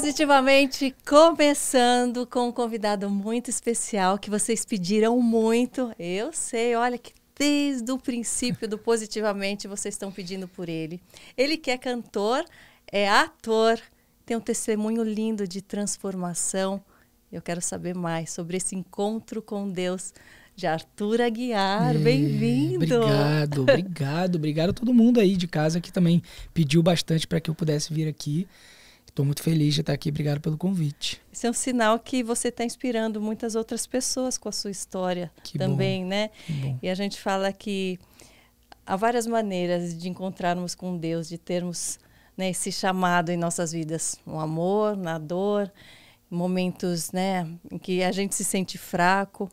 Positivamente, começando com um convidado muito especial que vocês pediram muito. Eu sei, olha que desde o princípio do Positivamente vocês estão pedindo por ele. Ele que é cantor, é ator, tem um testemunho lindo de transformação. Eu quero saber mais sobre esse encontro com Deus de Arthur Aguiar. É, Bem-vindo. Obrigado, obrigado, obrigado a todo mundo aí de casa que também pediu bastante para que eu pudesse vir aqui. Estou muito feliz de estar aqui. Obrigado pelo convite. Isso é um sinal que você está inspirando muitas outras pessoas com a sua história que também, né? bom. né? E a gente fala que há várias maneiras de encontrarmos com Deus, de termos né, esse chamado em nossas vidas, no amor, na dor, momentos, né, em que a gente se sente fraco.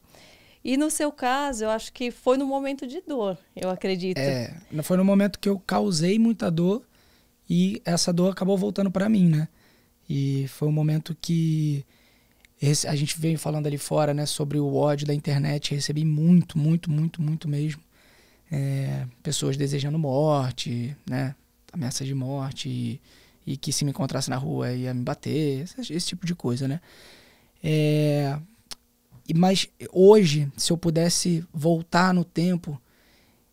E no seu caso, eu acho que foi no momento de dor, eu acredito. É, foi no momento que eu causei muita dor e essa dor acabou voltando para mim, né? E foi um momento que a gente veio falando ali fora, né, sobre o ódio da internet. Recebi muito, muito, muito, muito mesmo. É, pessoas desejando morte, né, ameaças de morte e, e, que se me encontrasse na rua ia me bater, esse, esse tipo de coisa, né. É, mas hoje, se eu pudesse voltar no tempo,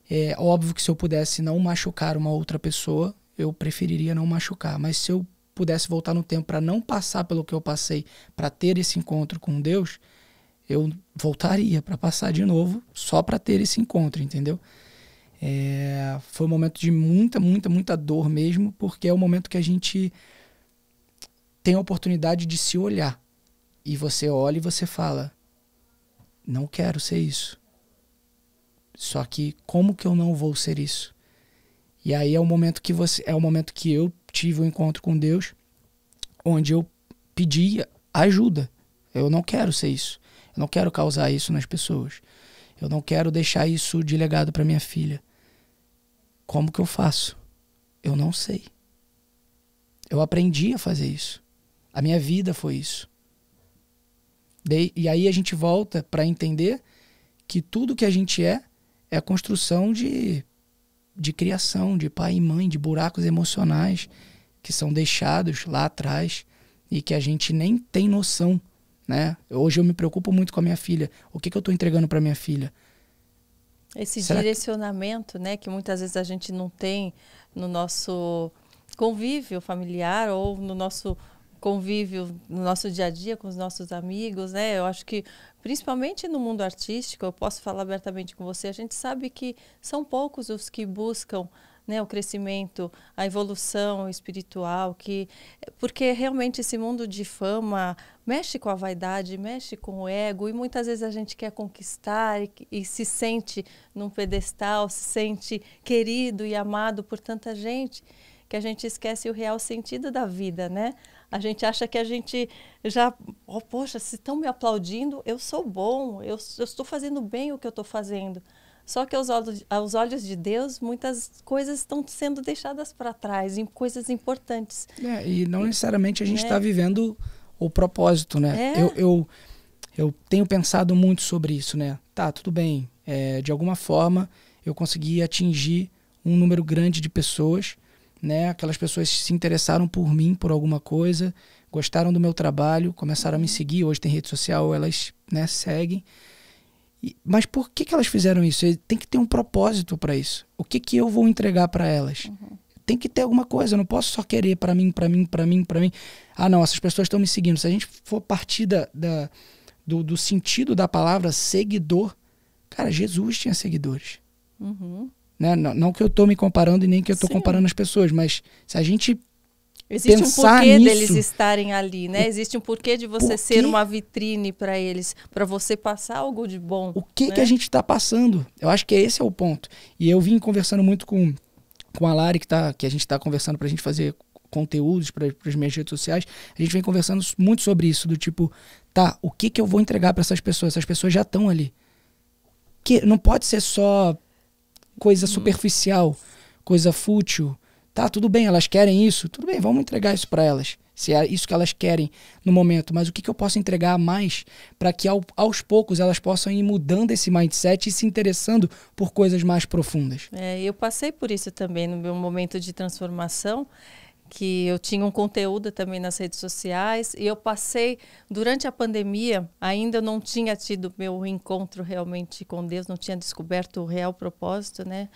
é óbvio que se eu pudesse não machucar uma outra pessoa, eu preferiria não machucar. Mas se eu pudesse voltar no tempo para não passar pelo que eu passei, para ter esse encontro com Deus, eu voltaria para passar de novo só para ter esse encontro, entendeu? É, foi um momento de muita, muita, muita dor mesmo, porque é o momento que a gente tem a oportunidade de se olhar. E você olha e você fala: Não quero ser isso. Só que como que eu não vou ser isso? E aí é o momento que você é o momento que eu tive o um encontro com Deus, onde eu pedi ajuda. Eu não quero ser isso. Eu não quero causar isso nas pessoas. Eu não quero deixar isso de legado para minha filha. Como que eu faço? Eu não sei. Eu aprendi a fazer isso. A minha vida foi isso. e aí a gente volta para entender que tudo que a gente é é a construção de de criação, de pai e mãe, de buracos emocionais que são deixados lá atrás e que a gente nem tem noção, né? Hoje eu me preocupo muito com a minha filha. O que, que eu estou entregando para minha filha? Esse Será direcionamento, que... né, que muitas vezes a gente não tem no nosso convívio familiar ou no nosso convívio no nosso dia a dia com os nossos amigos, né? Eu acho que principalmente no mundo artístico, eu posso falar abertamente com você, a gente sabe que são poucos os que buscam né, o crescimento, a evolução espiritual, que porque realmente esse mundo de fama mexe com a vaidade, mexe com o ego e muitas vezes a gente quer conquistar e, e se sente num pedestal, se sente querido e amado por tanta gente que a gente esquece o real sentido da vida, né? A gente acha que a gente já, oh, poxa, se estão me aplaudindo, eu sou bom, eu, eu estou fazendo bem o que eu estou fazendo. Só que aos olhos, aos olhos, de Deus, muitas coisas estão sendo deixadas para trás, em coisas importantes. É, e não necessariamente a gente está é. Tá vivendo o propósito, né? É. Eu, eu, eu, tenho pensado muito sobre isso, né? Tá, tudo bem. É, de alguma forma, eu consegui atingir um número grande de pessoas né? Aquelas pessoas se interessaram por mim, por alguma coisa, gostaram do meu trabalho, começaram a me seguir. Hoje tem rede social, elas né, seguem. E, mas por que, que elas fizeram isso? Tem que ter um propósito para isso. O que, que eu vou entregar para elas? Uhum tem que ter alguma coisa, eu não posso só querer para mim, para mim, para mim, para mim. Ah, não, essas pessoas estão me seguindo. Se a gente for partir da, da do, do, sentido da palavra seguidor, cara, Jesus tinha seguidores. Uhum. Né? Não, não que eu estou me comparando e nem que eu estou comparando as pessoas, mas se a gente Existe Pensar um porquê nisso. deles estarem ali, né? O Existe um porquê de você porquê? ser uma vitrine para eles, para você passar algo de bom. O que né? que a gente está passando? Eu acho que esse é o ponto. E eu vim conversando muito com, com a Lari, que, tá, que a gente está conversando para a gente fazer conteúdos para as minhas redes sociais. A gente vem conversando muito sobre isso, do tipo, tá, o que que eu vou entregar para essas pessoas? Essas pessoas já estão ali. Que não pode ser só coisa hum. superficial, coisa fútil. Tá, tudo bem, elas querem isso? Tudo bem, vamos entregar isso para elas. Se é isso que elas querem no momento, mas o que, que eu posso entregar mais para que ao, aos poucos elas possam ir mudando esse mindset e se interessando por coisas mais profundas? É, eu passei por isso também no meu momento de transformação que eu tinha um conteúdo também nas redes sociais e eu passei durante a pandemia ainda não tinha tido meu encontro realmente com Deus não tinha descoberto o real propósito né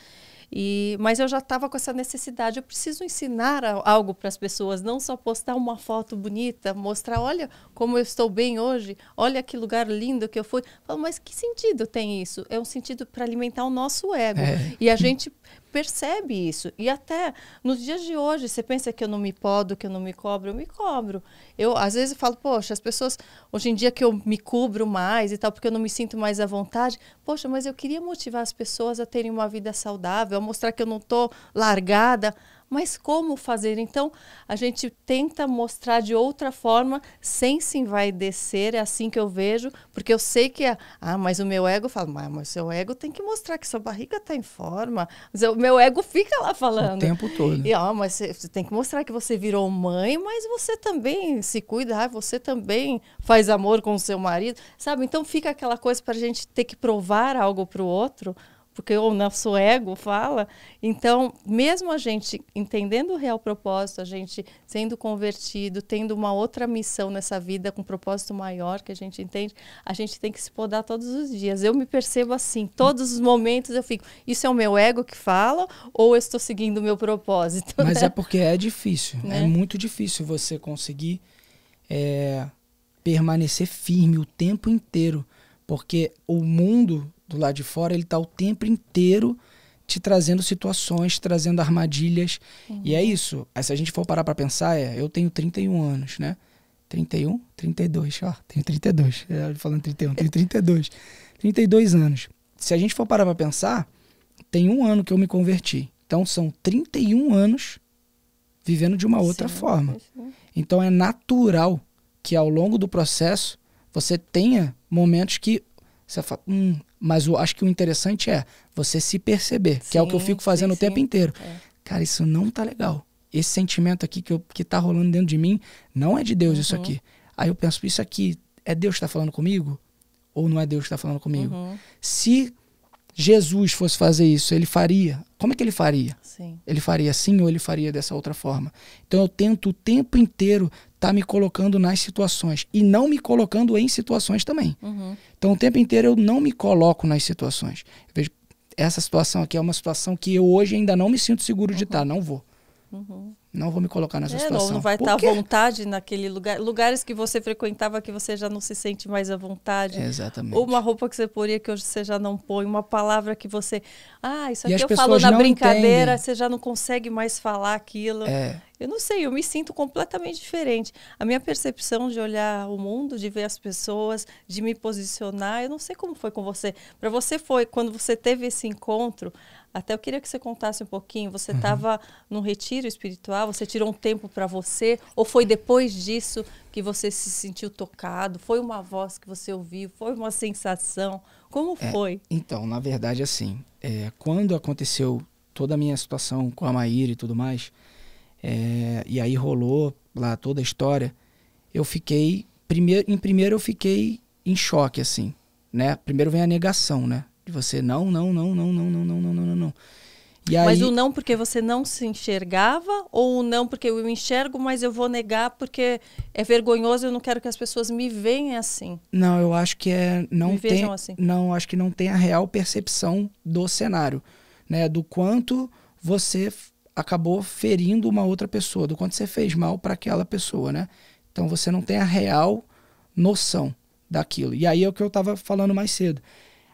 e mas eu já estava com essa necessidade eu preciso ensinar algo para as pessoas não só postar uma foto bonita mostrar olha como eu estou bem hoje olha que lugar lindo que eu fui eu falo, mas que sentido tem isso é um sentido para alimentar o nosso ego é. e a gente percebe isso. E até nos dias de hoje, você pensa que eu não me podo, que eu não me cobro, eu me cobro. Eu, às vezes, eu falo, poxa, as pessoas, hoje em dia que eu me cubro mais e tal, porque eu não me sinto mais à vontade, poxa, mas eu queria motivar as pessoas a terem uma vida saudável, a mostrar que eu não estou largada. Mas como fazer? Então, a gente tenta mostrar de outra forma, sem se envaidecer, é assim que eu vejo, porque eu sei que, é, ah, mas o meu ego fala, mas, o seu ego tem que mostrar que sua barriga está em forma. Mas o meu ego fica lá falando. O tempo todo. E, ó, ah, mas você, tem que mostrar que você virou mãe, mas você também se cuida, ah, você também faz amor com o seu marido, sabe? Então fica aquela coisa para a gente ter que provar algo para o outro porque o nosso ego fala. Então, mesmo a gente entendendo o real propósito, a gente sendo convertido, tendo uma outra missão nessa vida com um propósito maior que a gente entende, a gente tem que se podar todos os dias. Eu me percebo assim, todos os momentos eu fico, isso é o meu ego que fala ou eu estou seguindo o meu propósito? Mas né? é porque é difícil, é né? é muito difícil você conseguir é, permanecer firme o tempo inteiro, porque o mundo do lado de fora, ele está o tempo inteiro te trazendo situações, trazendo armadilhas. Sim. E é isso. se a gente for parar para pensar, é, eu tenho 31 anos, né? 31, 32, ó, tenho 32. Eu é, falando 31, tenho 32. 32 anos. Se a gente for parar para pensar, tem um ano que eu me converti. Então são 31 anos vivendo de uma outra sim, forma. É. Então é natural que ao longo do processo você tenha momentos que você fala, hum. Mas eu acho que o interessante é você se perceber, sim, que é o que eu fico fazendo sim, o tempo sim. inteiro. É. Cara, isso não tá legal. Esse sentimento aqui que, eu, que tá rolando dentro de mim não é de Deus, uhum. isso aqui. Aí eu penso, isso aqui é Deus que tá falando comigo? Ou não é Deus que tá falando comigo? Uhum. Se Jesus fosse fazer isso, ele faria. Como é que ele faria? Sim. Ele faria assim ou ele faria dessa outra forma? Então eu tento o tempo inteiro estar tá me colocando nas situações e não me colocando em situações também. Uhum. Então o tempo inteiro eu não me coloco nas situações. Eu vejo, essa situação aqui é uma situação que eu hoje ainda não me sinto seguro uhum. de tá, estar, não vou. Uhum não vou me colocar nessa é, situação. Não, não vai estar tá à vontade naquele lugar. Lugares que você frequentava que você já não se sente mais à vontade. exatamente. Ou uma roupa que você poria que hoje você já não põe, uma palavra que você. Ah, isso aqui eu falo na brincadeira, entendem. você já não consegue mais falar aquilo. É. Eu não sei, eu me sinto completamente diferente. A minha percepção de olhar o mundo, de ver as pessoas, de me posicionar, eu não sei como foi com você. Para você foi, quando você teve esse encontro, até eu queria que você contasse um pouquinho. Você estava uhum. num retiro espiritual, você tirou um tempo para você, ou foi depois disso que você se sentiu tocado? Foi uma voz que você ouviu? Foi uma sensação? Como é, foi? Então, na verdade, assim, é, quando aconteceu toda a minha situação com a Maíra e tudo mais, é, e aí rolou lá toda a história, eu fiquei. Primeiro, em primeiro, eu fiquei em choque, assim. Né? Primeiro vem a negação, né? de você não, não, não, não, não, não, não, não, não, não. E mas o não porque você não se enxergava ou o não porque eu enxergo, mas eu vou negar porque é vergonhoso, eu não quero que as pessoas me vejam assim. Não, eu acho que é não me tem, assim. não acho que não tem a real percepção do cenário, né, do quanto você acabou ferindo uma outra pessoa, do quanto você fez mal para aquela pessoa, né? Então você não tem a real noção daquilo. E aí é o que eu estava falando mais cedo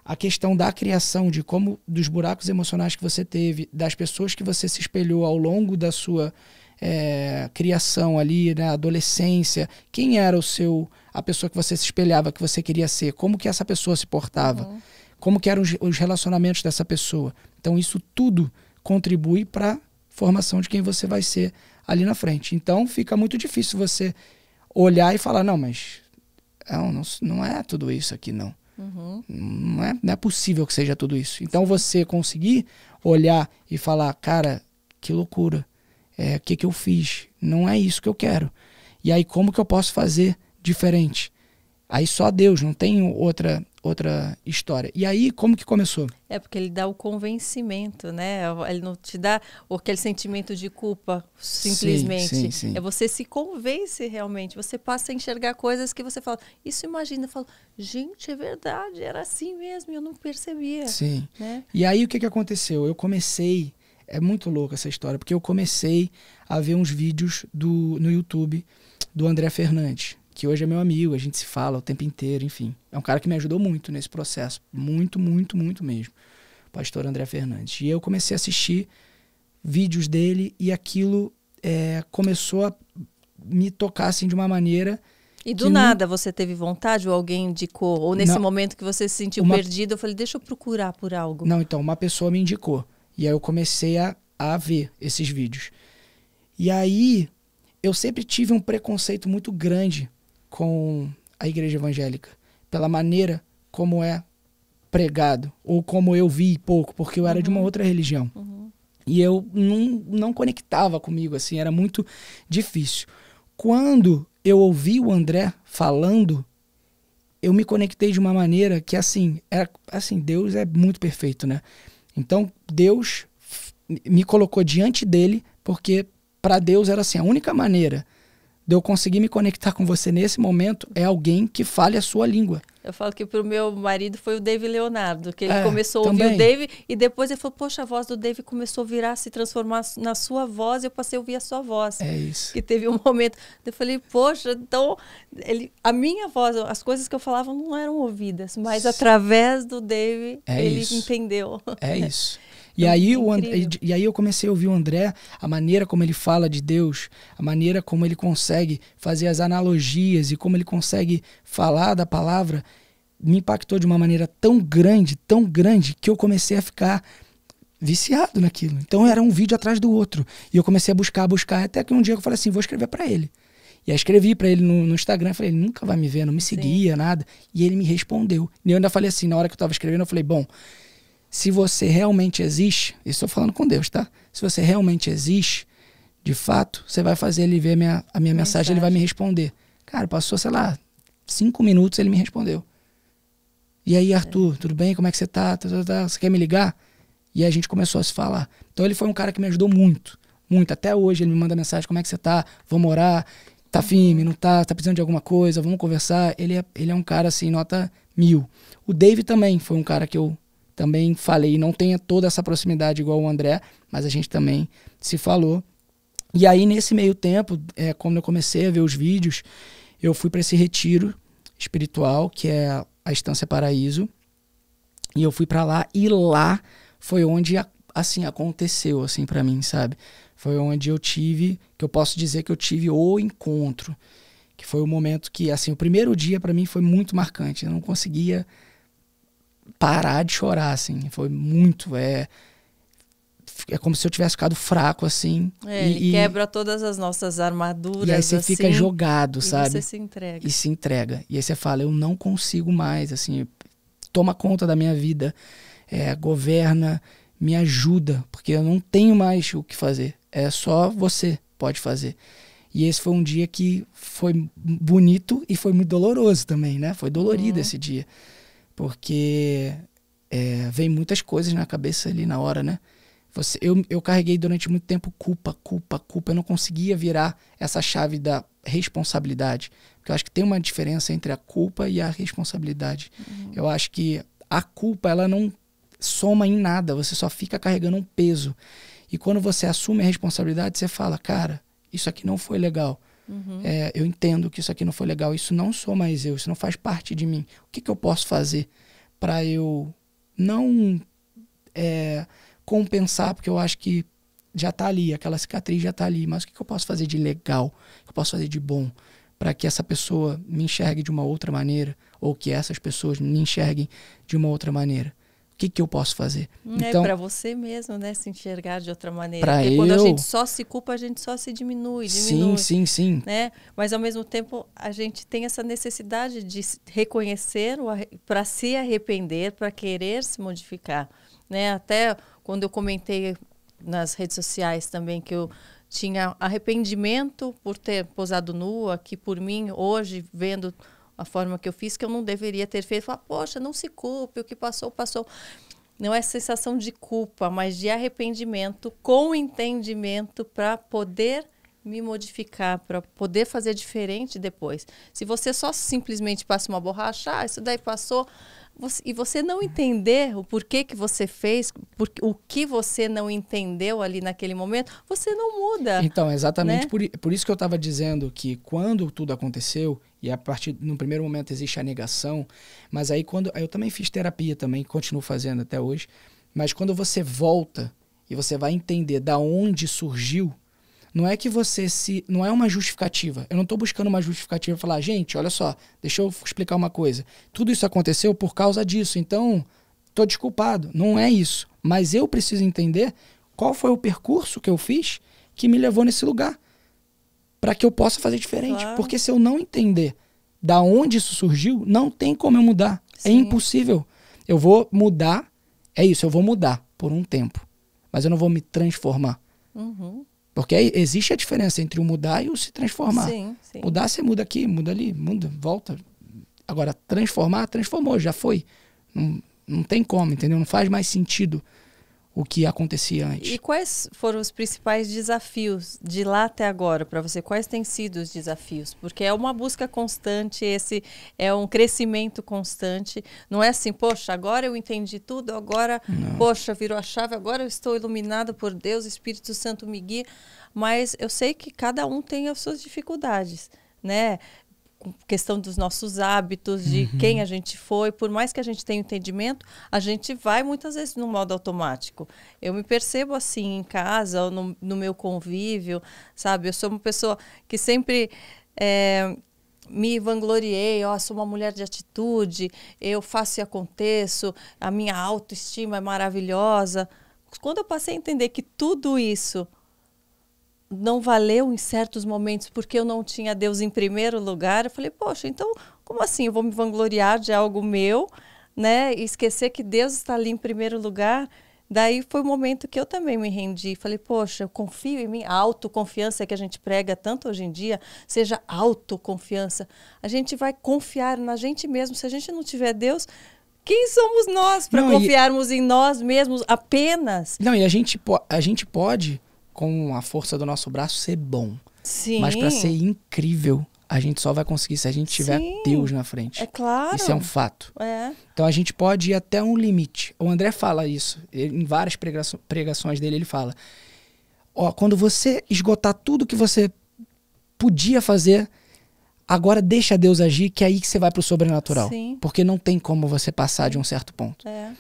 a questão da criação, de como dos buracos emocionais que você teve, das pessoas que você se espelhou ao longo da sua é, criação ali, na né, adolescência, quem era o seu a pessoa que você se espelhava, que você queria ser, como que essa pessoa se portava, uhum. como que eram os, relacionamentos dessa pessoa. Então isso tudo contribui para formação de quem você vai ser ali na frente. Então fica muito difícil você olhar e falar não, mas não, não, não é tudo isso aqui não. Uhum. Não, é, não é possível que seja tudo isso. Então você conseguir olhar e falar, cara, que loucura. É, o que, que eu fiz? Não é isso que eu quero. E aí, como que eu posso fazer diferente? Aí só Deus, não tem outra outra história. E aí, como que começou? É porque ele dá o convencimento, né? Ele não te dá aquele sentimento de culpa, simplesmente. Sim, sim, sim. É você se convence realmente. Você passa a enxergar coisas que você fala, isso imagina. Eu falo, gente, é verdade, era assim mesmo, eu não percebia. Sim. Né? E aí, o que, que aconteceu? Eu comecei. É muito louco essa história, porque eu comecei a ver uns vídeos do, no YouTube do André Fernandes que hoje é meu amigo, a gente se fala o tempo inteiro, enfim. É um cara que me ajudou muito nesse processo, muito, muito, muito mesmo. Pastor André Fernandes. E eu comecei a assistir vídeos dele e aquilo é, começou a me tocar assim de uma maneira. E do nada não... você teve vontade ou alguém indicou? Ou nesse não, momento que você se sentiu uma... perdido, eu falei, deixa eu procurar por algo. Não, então, uma pessoa me indicou. E aí eu comecei a, a ver esses vídeos. E aí eu sempre tive um preconceito muito grande com a igreja evangélica, pela maneira como é pregado, ou como eu vi pouco, porque eu era uhum. de uma uhum. outra religião. Uhum. E eu não, não conectava comigo, assim, era muito difícil. Quando eu ouvi o André falando, eu me conectei de uma maneira que, assim, era, é, assim Deus é muito perfeito, né? Então, Deus me colocou diante dele, porque para Deus era assim, a única maneira de eu conseguir me conectar com você nesse momento é alguém que fale a sua língua. Eu falo que pro meu marido foi o Dave Leonardo, que ele é, começou a também. ouvir o Dave e depois ele falou: Poxa, a voz do Dave começou a virar, se transformar na sua voz e eu passei a ouvir a sua voz. É isso. E teve um momento. Eu falei: Poxa, então ele, a minha voz, as coisas que eu falava não eram ouvidas, mas através do Dave é ele isso. entendeu. É isso. E aí, é o e aí eu comecei a ouvir o André, a maneira como ele fala de Deus, a maneira como ele consegue fazer as analogias e como ele consegue falar da palavra, me impactou de uma maneira tão grande, tão grande, que eu comecei a ficar viciado naquilo. Então era um vídeo atrás do outro. E eu comecei a buscar, a buscar, até que um dia eu falei assim: vou escrever para ele. E aí escrevi para ele no, no Instagram, falei, ele nunca vai me ver, não me seguia, Sim. nada. E ele me respondeu. E eu ainda falei assim, na hora que eu tava escrevendo, eu falei, bom, se você realmente existe, estou falando com Deus, tá? Se você realmente existe, de fato, você vai fazer ele ver a minha, a minha mensagem, mensagem, ele vai me responder. Cara, passou, sei lá, cinco minutos, ele me respondeu. E aí, é. Arthur, tudo bem? Como é que você tá? Tá, tá, tá? Você quer me ligar? E a gente começou a se falar. Então ele foi um cara que me ajudou muito, muito. Até hoje ele me manda mensagem, como é que você tá? Vamos orar? Tá uhum. firme? Não tá? Tá precisando de alguma coisa? Vamos conversar? Ele é, ele é um cara, assim, nota mil. O Dave também foi um cara que eu também falei, não tenha toda essa proximidade igual o André, mas a gente também se falou. E aí, nesse meio tempo, é, quando eu comecei a ver os vídeos, eu fui para esse retiro espiritual, que é a Estância Paraíso, e eu fui para lá, e lá foi onde, assim, aconteceu, assim, para mim, sabe? Foi onde eu tive, que eu posso dizer que eu tive o encontro, que foi o momento que, assim, o primeiro dia para mim foi muito marcante, eu não conseguia parar de chorar, assim. Foi muito, é... É como se eu tivesse ficado fraco, assim. É, e, quebra todas as nossas armaduras, E aí você assim, fica jogado, sabe? E você se entrega. E se entrega. E aí você fala, eu não consigo mais, assim. Toma conta da minha vida. É, governa, me ajuda. Porque eu não tenho mais o que fazer. É só você pode fazer. E esse foi um dia que foi bonito e foi muito doloroso também, né? Foi dolorido uhum. esse dia porque é, vem muitas coisas na cabeça ali na hora, né? Você, eu, eu carreguei durante muito tempo culpa, culpa, culpa. Eu não conseguia virar essa chave da responsabilidade. Porque eu acho que tem uma diferença entre a culpa e a responsabilidade. Uhum. Eu acho que a culpa, ela não soma em nada. Você só fica carregando um peso. E quando você assume a responsabilidade, você fala, cara, isso aqui não foi legal. Uhum. É, eu entendo que isso aqui não foi legal, isso não sou mais eu, isso não faz parte de mim. O que, que eu posso fazer para eu não é, compensar, porque eu acho que já está ali, aquela cicatriz já está ali, mas o que, que eu posso fazer de legal, o que eu posso fazer de bom para que essa pessoa me enxergue de uma outra maneira ou que essas pessoas me enxerguem de uma outra maneira? O que, que eu posso fazer? Hum, é então, para você mesmo, né? Se enxergar de outra maneira. Porque eu... quando a gente só se culpa, a gente só se diminui, diminui. Sim, sim, sim. Né? Mas ao mesmo tempo, a gente tem essa necessidade de reconhecer para se arrepender, para querer se modificar. Né? Até quando eu comentei nas redes sociais também que eu tinha arrependimento por ter posado nua, que por mim, hoje, vendo a forma que eu fiz, que eu não deveria ter feito. Falar, poxa, não se culpe, o que passou, passou. Não é sensação de culpa, mas de arrependimento com entendimento para poder me modificar, para poder fazer diferente depois. Se você só simplesmente passa uma borracha, ah, isso daí passou, e você não entender o porquê que você fez, por, o que você não entendeu ali naquele momento, você não muda. Então, exatamente né? por, por isso que eu estava dizendo que quando tudo aconteceu, e a partir no primeiro momento existe a negação, mas aí quando. Eu também fiz terapia também, continuo fazendo até hoje. Mas quando você volta e você vai entender da onde surgiu não é que você se. Não é uma justificativa. Eu não estou buscando uma justificativa falar, gente, olha só, deixa eu explicar uma coisa. Tudo isso aconteceu por causa disso. Então, estou desculpado. Não é isso. Mas eu preciso entender qual foi o percurso que eu fiz que me levou nesse lugar. Para que eu possa fazer diferente. Claro. Porque se eu não entender da onde isso surgiu, não tem como eu mudar. É Sim. É impossível. Eu vou mudar. É isso, eu vou mudar por um tempo. Mas eu não vou me transformar. Uhum. Porque existe a diferença entre o mudar e o se transformar. Sim, sim. Mudar, você muda aqui, muda ali, muda, volta. Agora, transformar, transformou, já foi. Não, não tem como, entendeu? Não faz mais sentido o que acontecia antes. E quais foram os principais desafios de lá até agora para você? Quais têm sido os desafios? Porque é uma busca constante, esse é um crescimento constante. Não é assim, poxa, agora eu entendi tudo, agora, Não. poxa, virou a chave, agora eu estou iluminado por Deus, Espírito Santo me guia. Mas eu sei que cada um tem as suas dificuldades, né? questão dos nossos hábitos, de uhum. quem a gente foi, por mais que a gente tenha entendimento, a gente vai muitas vezes no modo automático. Eu me percebo assim em casa, no, no meu convívio, sabe? Eu sou uma pessoa que sempre é, me vangloriei, ó, sou uma mulher de atitude, eu faço e aconteço, a minha autoestima é maravilhosa. Quando eu passei a entender que tudo isso não valeu em certos momentos porque eu não tinha Deus em primeiro lugar. Eu falei, poxa, então como assim? Eu vou me vangloriar de algo meu, né? E esquecer que Deus está ali em primeiro lugar. Daí foi o momento que eu também me rendi. Falei, poxa, eu confio em mim. A autoconfiança que a gente prega tanto hoje em dia, seja autoconfiança. A gente vai confiar na gente mesmo. Se a gente não tiver Deus, quem somos nós para confiarmos e... em nós mesmos apenas? Não, e a gente, a gente pode com a força do nosso braço, ser bom. Sim. Mas para ser incrível, a gente só vai conseguir se a gente tiver Sim, Deus na frente. É claro. Isso é um fato. É. Então a gente pode ir até um limite. O André fala isso. Ele, em várias pregações dele, ele fala: Ó, quando você esgotar tudo que você podia fazer, agora deixa Deus agir, que é aí que você vai pro sobrenatural. Sim. Porque não tem como você passar de um certo ponto. É.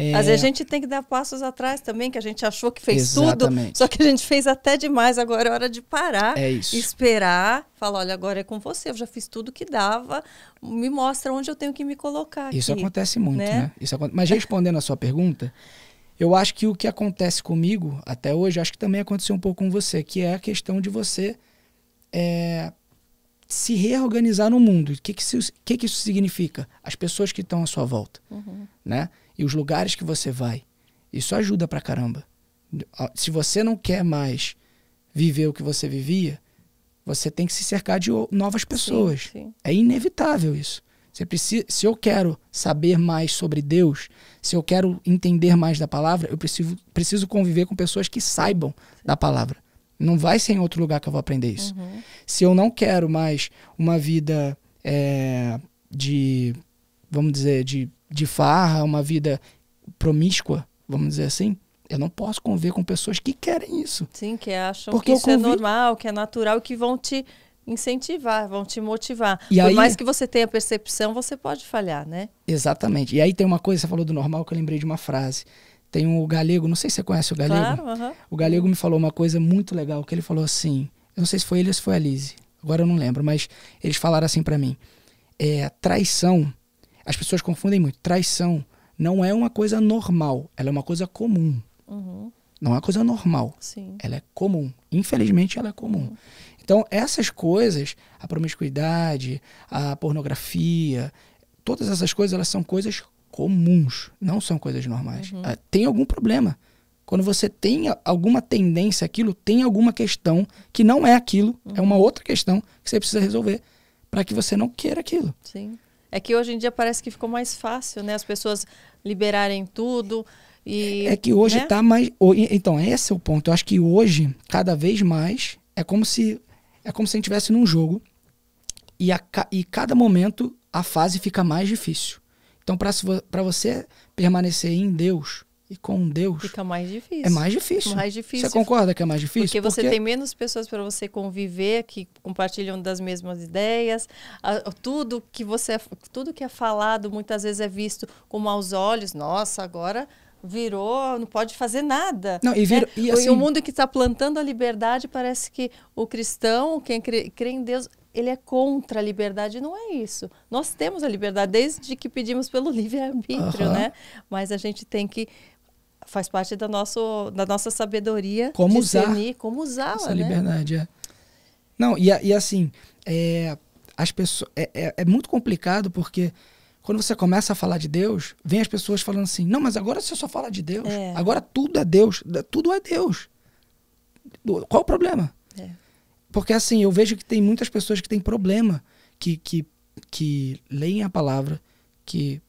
É... Às vezes a gente tem que dar passos atrás também, que a gente achou que fez Exatamente. tudo, só que a gente fez até demais. Agora é hora de parar, é esperar, falar: olha, agora é com você, eu já fiz tudo que dava, me mostra onde eu tenho que me colocar. Isso aqui, acontece muito, né? né? Isso, mas respondendo a sua pergunta, eu acho que o que acontece comigo até hoje, acho que também aconteceu um pouco com você, que é a questão de você é, se reorganizar no mundo. O que, que, isso, que, que isso significa? As pessoas que estão à sua volta, uhum. né? e os lugares que você vai. Isso ajuda pra caramba. Se você não quer mais viver o que você vivia, você tem que se cercar de novas pessoas. Sim, sim. É inevitável isso. Você precisa, se eu quero saber mais sobre Deus, se eu quero entender mais da palavra, eu preciso, preciso conviver com pessoas que saibam sim. da palavra. Não vai ser em outro lugar que eu vou aprender isso. Uhum. Se eu não quero mais uma vida é, de, vamos dizer, de de farra, uma vida promíscua, vamos dizer assim, eu não posso conviver com pessoas que querem isso. Sim, que acham Porque que isso é normal, que é natural, que vão te incentivar, vão te motivar. E Por aí... mais que você tenha percepção, você pode falhar, né? Exatamente. E aí tem uma coisa, você falou do normal, que eu lembrei de uma frase. Tem um galego, não sei se você conhece o galego. Claro, uh -huh. O galego me falou uma coisa muito legal, que ele falou assim, eu não sei se foi ele ou se foi a Lise, agora eu não lembro, mas eles falaram assim para mim, é, traição as pessoas confundem muito. Traição não é uma coisa normal, ela é uma coisa comum. Uhum. Não é uma coisa normal. Sim. Ela é comum. Infelizmente, ela é comum. Uhum. Então, essas coisas, a promiscuidade, a pornografia, todas essas coisas, elas são coisas comuns, não são coisas normais. Uhum. É, tem algum problema. Quando você tem alguma tendência àquilo, tem alguma questão que não é aquilo, é uhum. uma outra questão que você precisa resolver para que você não queira aquilo. Sim. É que hoje em dia parece que ficou mais fácil, né? As pessoas liberarem tudo. E, é, é que hoje está né? mais. Então, esse é o ponto. Eu acho que hoje, cada vez mais, é como se é como se a gente estivesse num jogo e, a, e cada momento a fase fica mais difícil. Então, para você permanecer em Deus, e com Deus. Fica mais difícil. É mais difícil. Mais difícil. Você concorda que é mais difícil? Porque você Porque... tem menos pessoas para você conviver que compartilham das mesmas ideias. Tudo que você tudo que é falado muitas vezes é visto com maus olhos. Nossa, agora virou, não pode fazer nada. Não, e, né? e, assim... o mundo que está plantando a liberdade parece que o cristão, quem crê, crê em Deus, ele é contra a liberdade. Não é isso. Nós temos a liberdade desde que pedimos pelo livre-arbítrio, uhum. né? Mas a gente tem que faz parte da, nosso, da nossa sabedoria. Como usar. como usar essa né? liberdade. É. Não, e, e assim, é, as pessoas, é, é, é, muito complicado porque quando você começa a falar de Deus, vem as pessoas falando assim: não, mas agora você só fala de Deus, é. agora tudo é Deus, tudo é Deus. Qual o problema? É. Porque assim, eu vejo que tem muitas pessoas que têm problema, que, que, que leem a palavra, que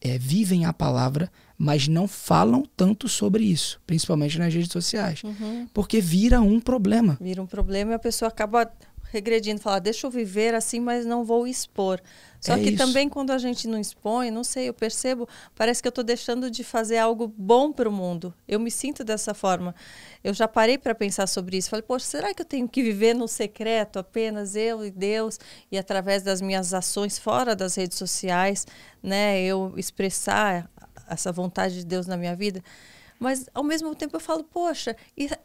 é, vivem a palavra, mas não falam tanto sobre isso, principalmente nas redes sociais, uhum. porque vira um problema. Vira um problema e a pessoa acaba regredindo, falar, deixa eu viver assim, mas não vou expor. Só é que isso. também quando a gente não expõe, não sei, eu percebo, parece que eu estou deixando de fazer algo bom para o mundo. Eu me sinto dessa forma. Eu já parei para pensar sobre isso. Falei, poxa, será que eu tenho que viver no secreto, apenas eu e Deus, e através das minhas ações fora das redes sociais, né, eu expressar essa vontade de Deus na minha vida. Mas ao mesmo tempo eu falo, poxa,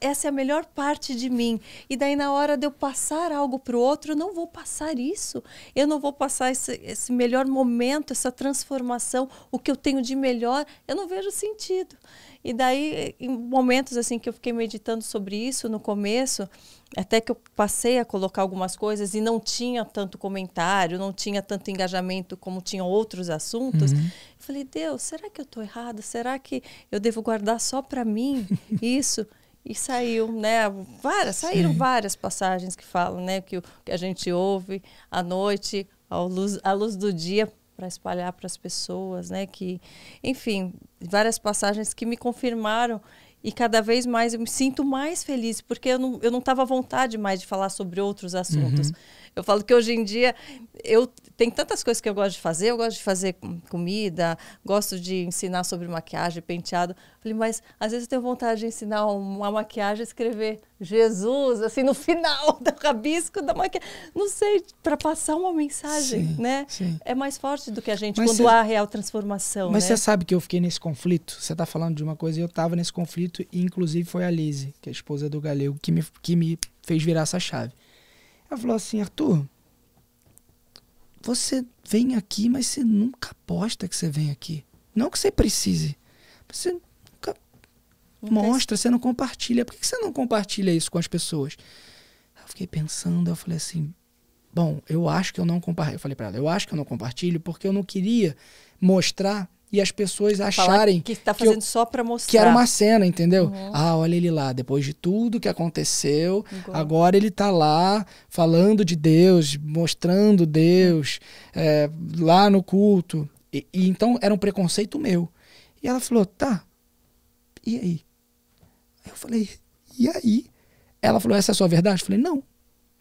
essa é a melhor parte de mim. E daí na hora de eu passar algo para o outro, eu não vou passar isso. Eu não vou passar esse, esse melhor momento, essa transformação, o que eu tenho de melhor. Eu não vejo sentido. E daí, em momentos assim que eu fiquei meditando sobre isso no começo, até que eu passei a colocar algumas coisas e não tinha tanto comentário, não tinha tanto engajamento como tinham outros assuntos. Uhum. Eu falei, Deus, será que eu estou errada? Será que eu devo guardar só para mim isso? e saiu, né? Várias, saíram Sim. várias passagens que falam, né? Que, que a gente ouve à noite, à luz, à luz do dia, para espalhar para as pessoas, né? Que, enfim, várias passagens que me confirmaram e cada vez mais eu me sinto mais feliz, porque eu não estava eu não à vontade mais de falar sobre outros assuntos. Uhum. Eu falo que hoje em dia eu tem tantas coisas que eu gosto de fazer. Eu gosto de fazer comida, gosto de ensinar sobre maquiagem, penteado. Falei, mas às vezes eu tenho vontade de ensinar uma maquiagem, escrever Jesus, assim, no final do rabisco da maquiagem. Não sei, para passar uma mensagem, sim, né? Sim. É mais forte do que a gente mas quando cê... há a real transformação. Mas você né? sabe que eu fiquei nesse conflito? Você está falando de uma coisa e eu estava nesse conflito, e inclusive foi a Lise, que é a esposa do Galego, que me, que me fez virar essa chave. Ela falou assim, Arthur, você vem aqui, mas você nunca aposta que você vem aqui. Não que você precise. Você nunca, mostra, você não compartilha. Por que você não compartilha isso com as pessoas? Eu fiquei pensando, eu falei assim, bom, eu acho que eu não compartilho. Eu falei para ela, eu acho que eu não compartilho porque eu não queria mostrar e as pessoas pra acharem que está fazendo que eu, só para mostrar que era uma cena, entendeu? Uhum. Ah, olha ele lá, depois de tudo que aconteceu, Igual. agora ele está lá falando de Deus, mostrando Deus uhum. é, lá no culto. E, e, então era um preconceito meu. E ela falou, tá. E aí? Eu falei, e aí? Ela falou, essa é a sua verdade? Eu falei, não.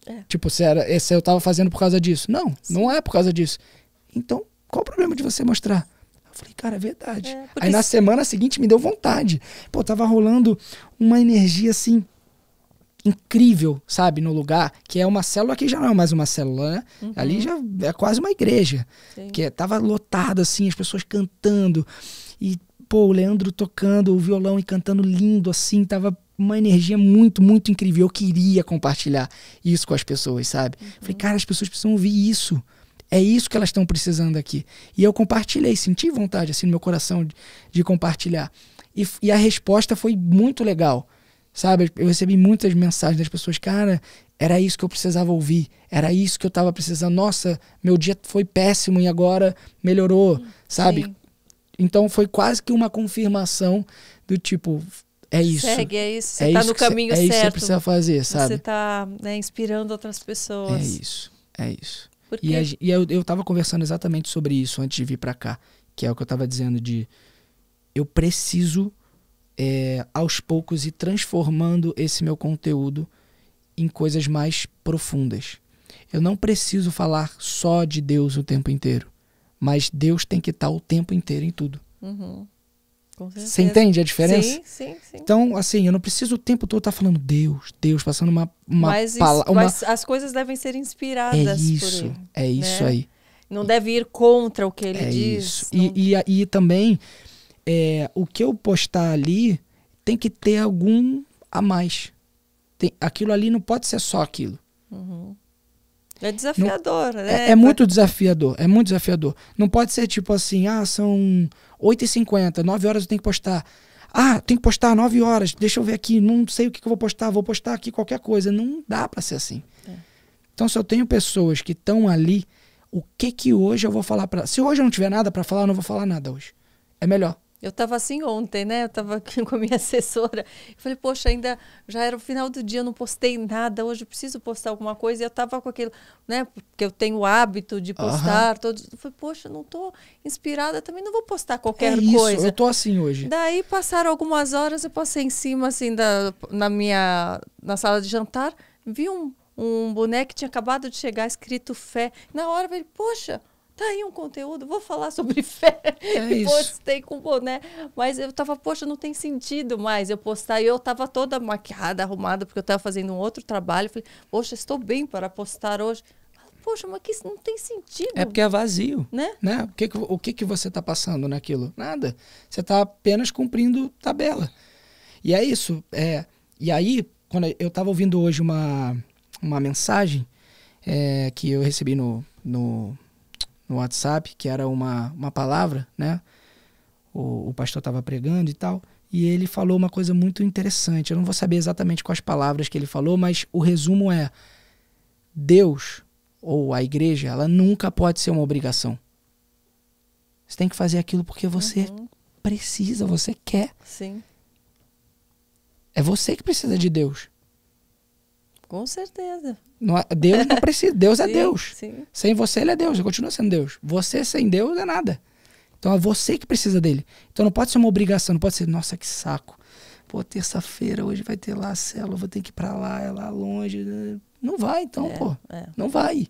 É. Tipo, se era, esse eu estava fazendo por causa disso. Não, Sim. não é por causa disso. Então, qual o problema de você mostrar? Eu falei, cara, é verdade. É, Aí na semana seguinte me deu vontade. Pô, tava rolando uma energia assim incrível, sabe, no lugar, que é uma célula que já não é mais uma célula, né? Uhum. Ali já é quase uma igreja. Sim. Que é, tava lotado assim, as pessoas cantando e pô, o Leandro tocando o violão e cantando lindo assim, tava uma energia muito, muito incrível. Eu queria compartilhar isso com as pessoas, sabe? Uhum. Falei, cara, as pessoas precisam ouvir isso. É isso que elas estão precisando aqui. E eu compartilhei, senti vontade assim no meu coração de, de compartilhar. E, e, a resposta foi muito legal. Sabe, eu recebi muitas mensagens das pessoas, cara, era isso que eu precisava ouvir, era isso que eu estava precisando. Nossa, meu dia foi péssimo e agora melhorou, Sim. sabe? Então foi quase que uma confirmação do tipo, é isso. Segue, é isso. É você é tá isso no caminho cê, certo. É isso que você precisa fazer, sabe? Você tá né, inspirando outras é pessoas. É isso, é isso. Porque... E, a, e eu, eu tava conversando exatamente sobre isso antes de vir para cá, que é o que eu tava dizendo de eu preciso é, aos poucos ir transformando esse meu conteúdo em coisas mais profundas. Eu não preciso falar só de Deus o tempo inteiro, mas Deus tem que estar tá o tempo inteiro em tudo. Uhum. Você entende a diferença? Sim, sim, sim. Então, assim, eu não preciso o tempo todo estar tá falando Deus, Deus, passando uma, uma mas, uma... mas as coisas devem ser inspiradas. É isso, ele, é isso né? aí. Não deve ir contra o que ele é diz. Isso. Não... E, e, e também, é, o que eu postar ali tem que ter algum a mais. Tem, aquilo ali não pode ser só aquilo. Uhum. É desafiador, não, é, né? É, é, muito desafiador, é muito desafiador. Não pode ser tipo assim, ah, são 8h50, 9 horas eu tenho que postar. Ah, tem que postar 9 horas, deixa eu ver aqui, não sei o que, que eu vou postar, vou postar aqui qualquer coisa. Não dá para ser assim. É. Então, se eu tenho pessoas que estão ali, o que que hoje eu vou falar para Se hoje eu não tiver nada para falar, eu não vou falar nada hoje. É melhor. Eu estava assim ontem, né? Eu estava aqui com a minha assessora. Eu falei, poxa, ainda já era o final do dia, eu não postei nada. Hoje eu preciso postar alguma coisa. E eu estava com aquele, né? Porque eu tenho o hábito de postar. Todos... Eu falei, poxa, não estou inspirada, também não vou postar qualquer é isso, coisa. Eu estou assim hoje. Daí passaram algumas horas, eu passei em cima, assim, da, na minha na sala de jantar, vi um, um boneco que tinha acabado de chegar escrito fé. Na hora eu falei, poxa Tá aí um conteúdo, vou falar sobre fé. É e postei com boné. Mas eu tava, poxa, não tem sentido mais eu postar. E eu tava toda maquiada, arrumada, porque eu tava fazendo um outro trabalho. Falei, poxa, estou bem para postar hoje. Poxa, mas que isso não tem sentido. É porque é vazio. Né? né? O, que, que o que, que você tá passando naquilo? Nada. Você tá apenas cumprindo tabela. E é isso. É, e aí, quando eu tava ouvindo hoje uma, uma mensagem é, que eu recebi no, no, no WhatsApp, que era uma, uma palavra, né? O, o pastor estava pregando e tal, e ele falou uma coisa muito interessante. Eu não vou saber exatamente quais palavras que ele falou, mas o resumo é: Deus ou a igreja, ela nunca pode ser uma obrigação. Você tem que fazer aquilo porque você uhum. precisa, você quer. Sim. É você que precisa de Deus. Com certeza. É, Deus não precisa. Deus é sim, Deus. Sim. Sem você, ele é Deus. Ele continua sendo Deus. Você sem Deus é nada. Então é você que precisa dele. Então não pode ser uma obrigação. Não pode ser, nossa, que saco. Pô, terça-feira, hoje vai ter lá a célula, vou ter que ir pra lá, é lá longe. Não vai, então, é, pô. É. Não vai.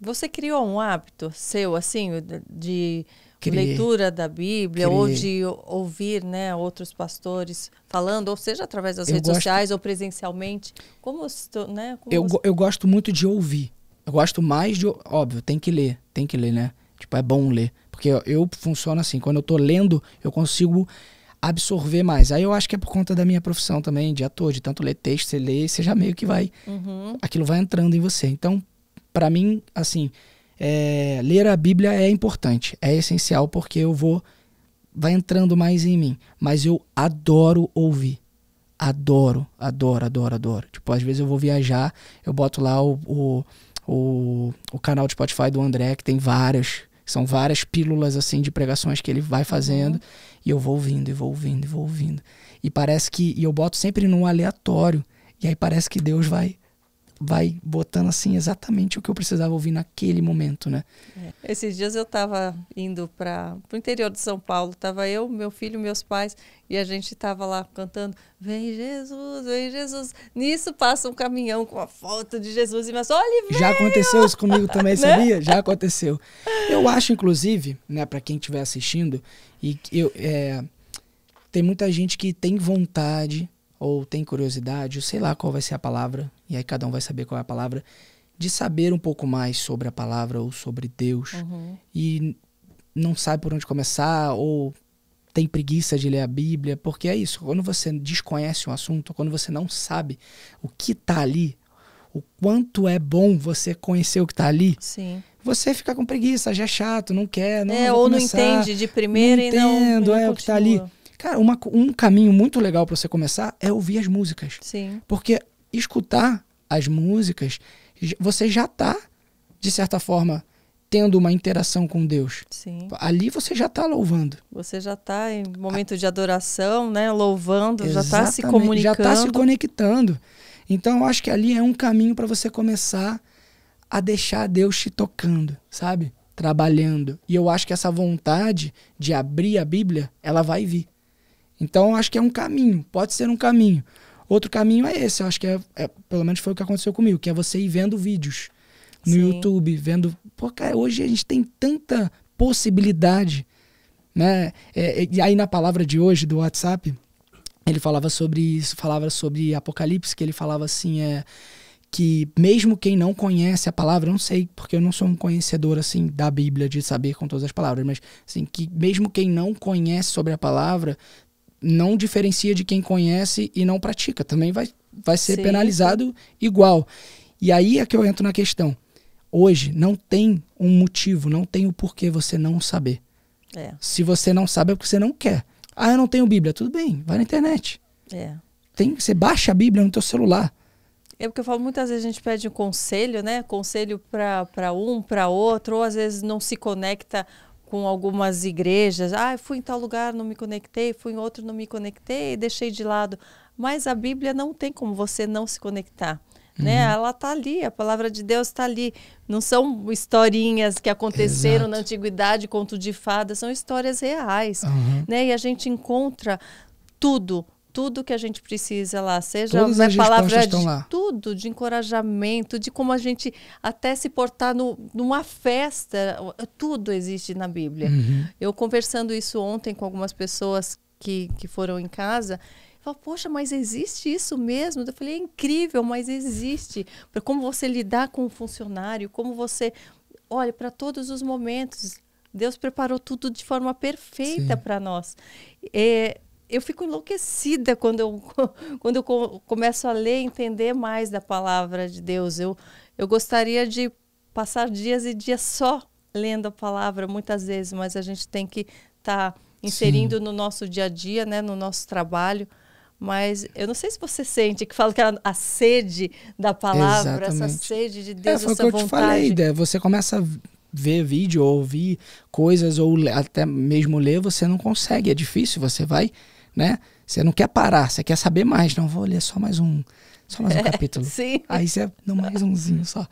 Você criou um hábito seu, assim, de Criei. leitura da Bíblia ou de ouvir né, outros pastores falando, ou seja, através das eu redes gosto... sociais ou presencialmente? Como, né, como eu, você... eu gosto muito de ouvir. Eu gosto mais de. Óbvio, tem que ler, tem que ler, né? Tipo, é bom ler. Porque eu, eu funciono assim, quando eu tô lendo, eu consigo absorver mais. Aí eu acho que é por conta da minha profissão também, de ator, de tanto ler texto, você lê, você já meio que vai. Uhum. Aquilo vai entrando em você. Então, para mim, assim, é, ler a Bíblia é importante, é essencial porque eu vou vai entrando mais em mim, mas eu adoro ouvir. Adoro, adoro, adoro, adoro. Tipo, às vezes eu vou viajar, eu boto lá o, o, o, o canal de Spotify do André, que tem várias, são várias pílulas assim de pregações que ele vai fazendo, uhum. e eu vou ouvindo, e vou ouvindo, e vou ouvindo. E parece que e eu boto sempre num aleatório, e aí parece que Deus vai vai botando assim exatamente o que eu precisava ouvir naquele momento, né? É. Esses dias eu estava indo para o interior de São Paulo, estava eu, meu filho, meus pais e a gente estava lá cantando Vem Jesus, vem Jesus. Nisso passa um caminhão com a foto de Jesus e mas olha veio! Já aconteceu isso comigo também, né? sabia? Já aconteceu. Eu acho inclusive, né, para quem estiver assistindo e eu é, tem muita gente que tem vontade ou tem curiosidade, ou sei lá qual vai ser a palavra, e aí cada um vai saber qual é a palavra, de saber um pouco mais sobre a palavra ou sobre Deus, uhum. e não sabe por onde começar, ou tem preguiça de ler a Bíblia, porque é isso, quando você desconhece um assunto, quando você não sabe o que está ali, o quanto é bom você conhecer o que está ali, Sim. você fica com preguiça, já é chato, não quer, não É, ou começar, não entende de primeira não entendo, e não. Entendo, é, é o que está ali. Cara, uma, um caminho muito legal para você começar é ouvir as músicas. Sim. Porque escutar as músicas, você já tá, de certa forma, tendo uma interação com Deus. Sim. Ali você já está louvando. Você já está em momento de adoração, né? Louvando, tá Exatamente. já está se comunicando. Já está se conectando. Então, eu acho que ali é um caminho para você começar a deixar Deus te tocando, sabe? Trabalhando. E eu acho que essa vontade de abrir a Bíblia, ela vai vir. Então, acho que é um caminho, pode ser um caminho. Outro caminho é esse, eu acho que é, é pelo menos foi o que aconteceu comigo, que é você ir vendo vídeos no Sim. YouTube, vendo. Pô, cara, hoje a gente tem tanta possibilidade, né? É, é, e aí na palavra de hoje do WhatsApp, ele falava sobre isso, falava sobre Apocalipse, que ele falava assim, é que mesmo quem não conhece a palavra, eu não sei, porque eu não sou um conhecedor assim da Bíblia de saber com todas as palavras, mas assim, que mesmo quem não conhece sobre a palavra não diferencia de quem conhece e não pratica. Também vai, vai ser Sim. penalizado igual. E aí é que eu entro na questão. Hoje não tem um motivo, não tem o um porquê você não saber. É. Se você não sabe é porque você não quer. Ah, eu não tenho Bíblia. Tudo bem, vai na internet. É. Tem, você baixa a Bíblia no teu celular. É porque eu falo, muitas vezes a gente pede um conselho, né? Conselho para um, para outro, ou às vezes não se conecta com algumas igrejas. Ah, fui em tal lugar, não me conectei, fui em outro, não me conectei, deixei de lado. Mas a Bíblia não tem como você não se conectar. Né? Uhum. Né? Ela está ali, a palavra de Deus está ali. Não são historinhas que aconteceram Exato. na antiguidade, conto de fadas, são histórias reais. Uhum. Né? E a gente encontra tudo tudo que a gente precisa lá, seja Todas né, as palavra de lá. tudo, de encorajamento, de como a gente até se portar no, numa festa, tudo existe na Bíblia. Uhum. Eu conversando isso ontem com algumas pessoas que, que foram em casa, falo poxa, mas existe isso mesmo? Eu falei, é incrível, mas existe. Para como você lidar com o funcionário, como você. Olha, para todos os momentos, Deus preparou tudo de forma perfeita para nós. É, eu fico enlouquecida quando eu, quando eu começo a ler e entender mais da palavra de Deus. Eu, eu gostaria de passar dias e dias só lendo a palavra, muitas vezes, mas a gente tem que estar tá inserindo Sim. no nosso dia a dia, né, no nosso trabalho. Mas eu não sei se você sente que fala que a, a sede da palavra, Exatamente. essa sede de é, Deus, é, foi essa que eu vontade. Te falei, você começa a ver vídeo, ouvir coisas ou até mesmo ler, você não consegue, é difícil, você vai né? Você não quer parar, você quer saber mais. Não, vou ler só mais um. Só mais um é, capítulo. Sim. Aí você não mais umzinho só.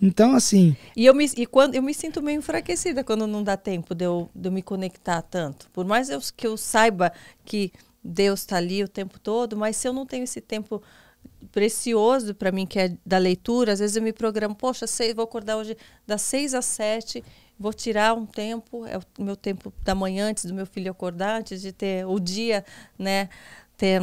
Então, assim. E eu me, e quando, eu me sinto meio enfraquecida quando não dá tempo de eu, de eu me conectar tanto. Por mais eu, que eu saiba que Deus está ali o tempo todo, mas se eu não tenho esse tempo precioso para mim, que é da leitura, às vezes eu me programo, poxa, sei, vou acordar hoje das seis às sete vou tirar um tempo, é o meu tempo da manhã antes do meu filho acordar, antes de ter o dia, né, ter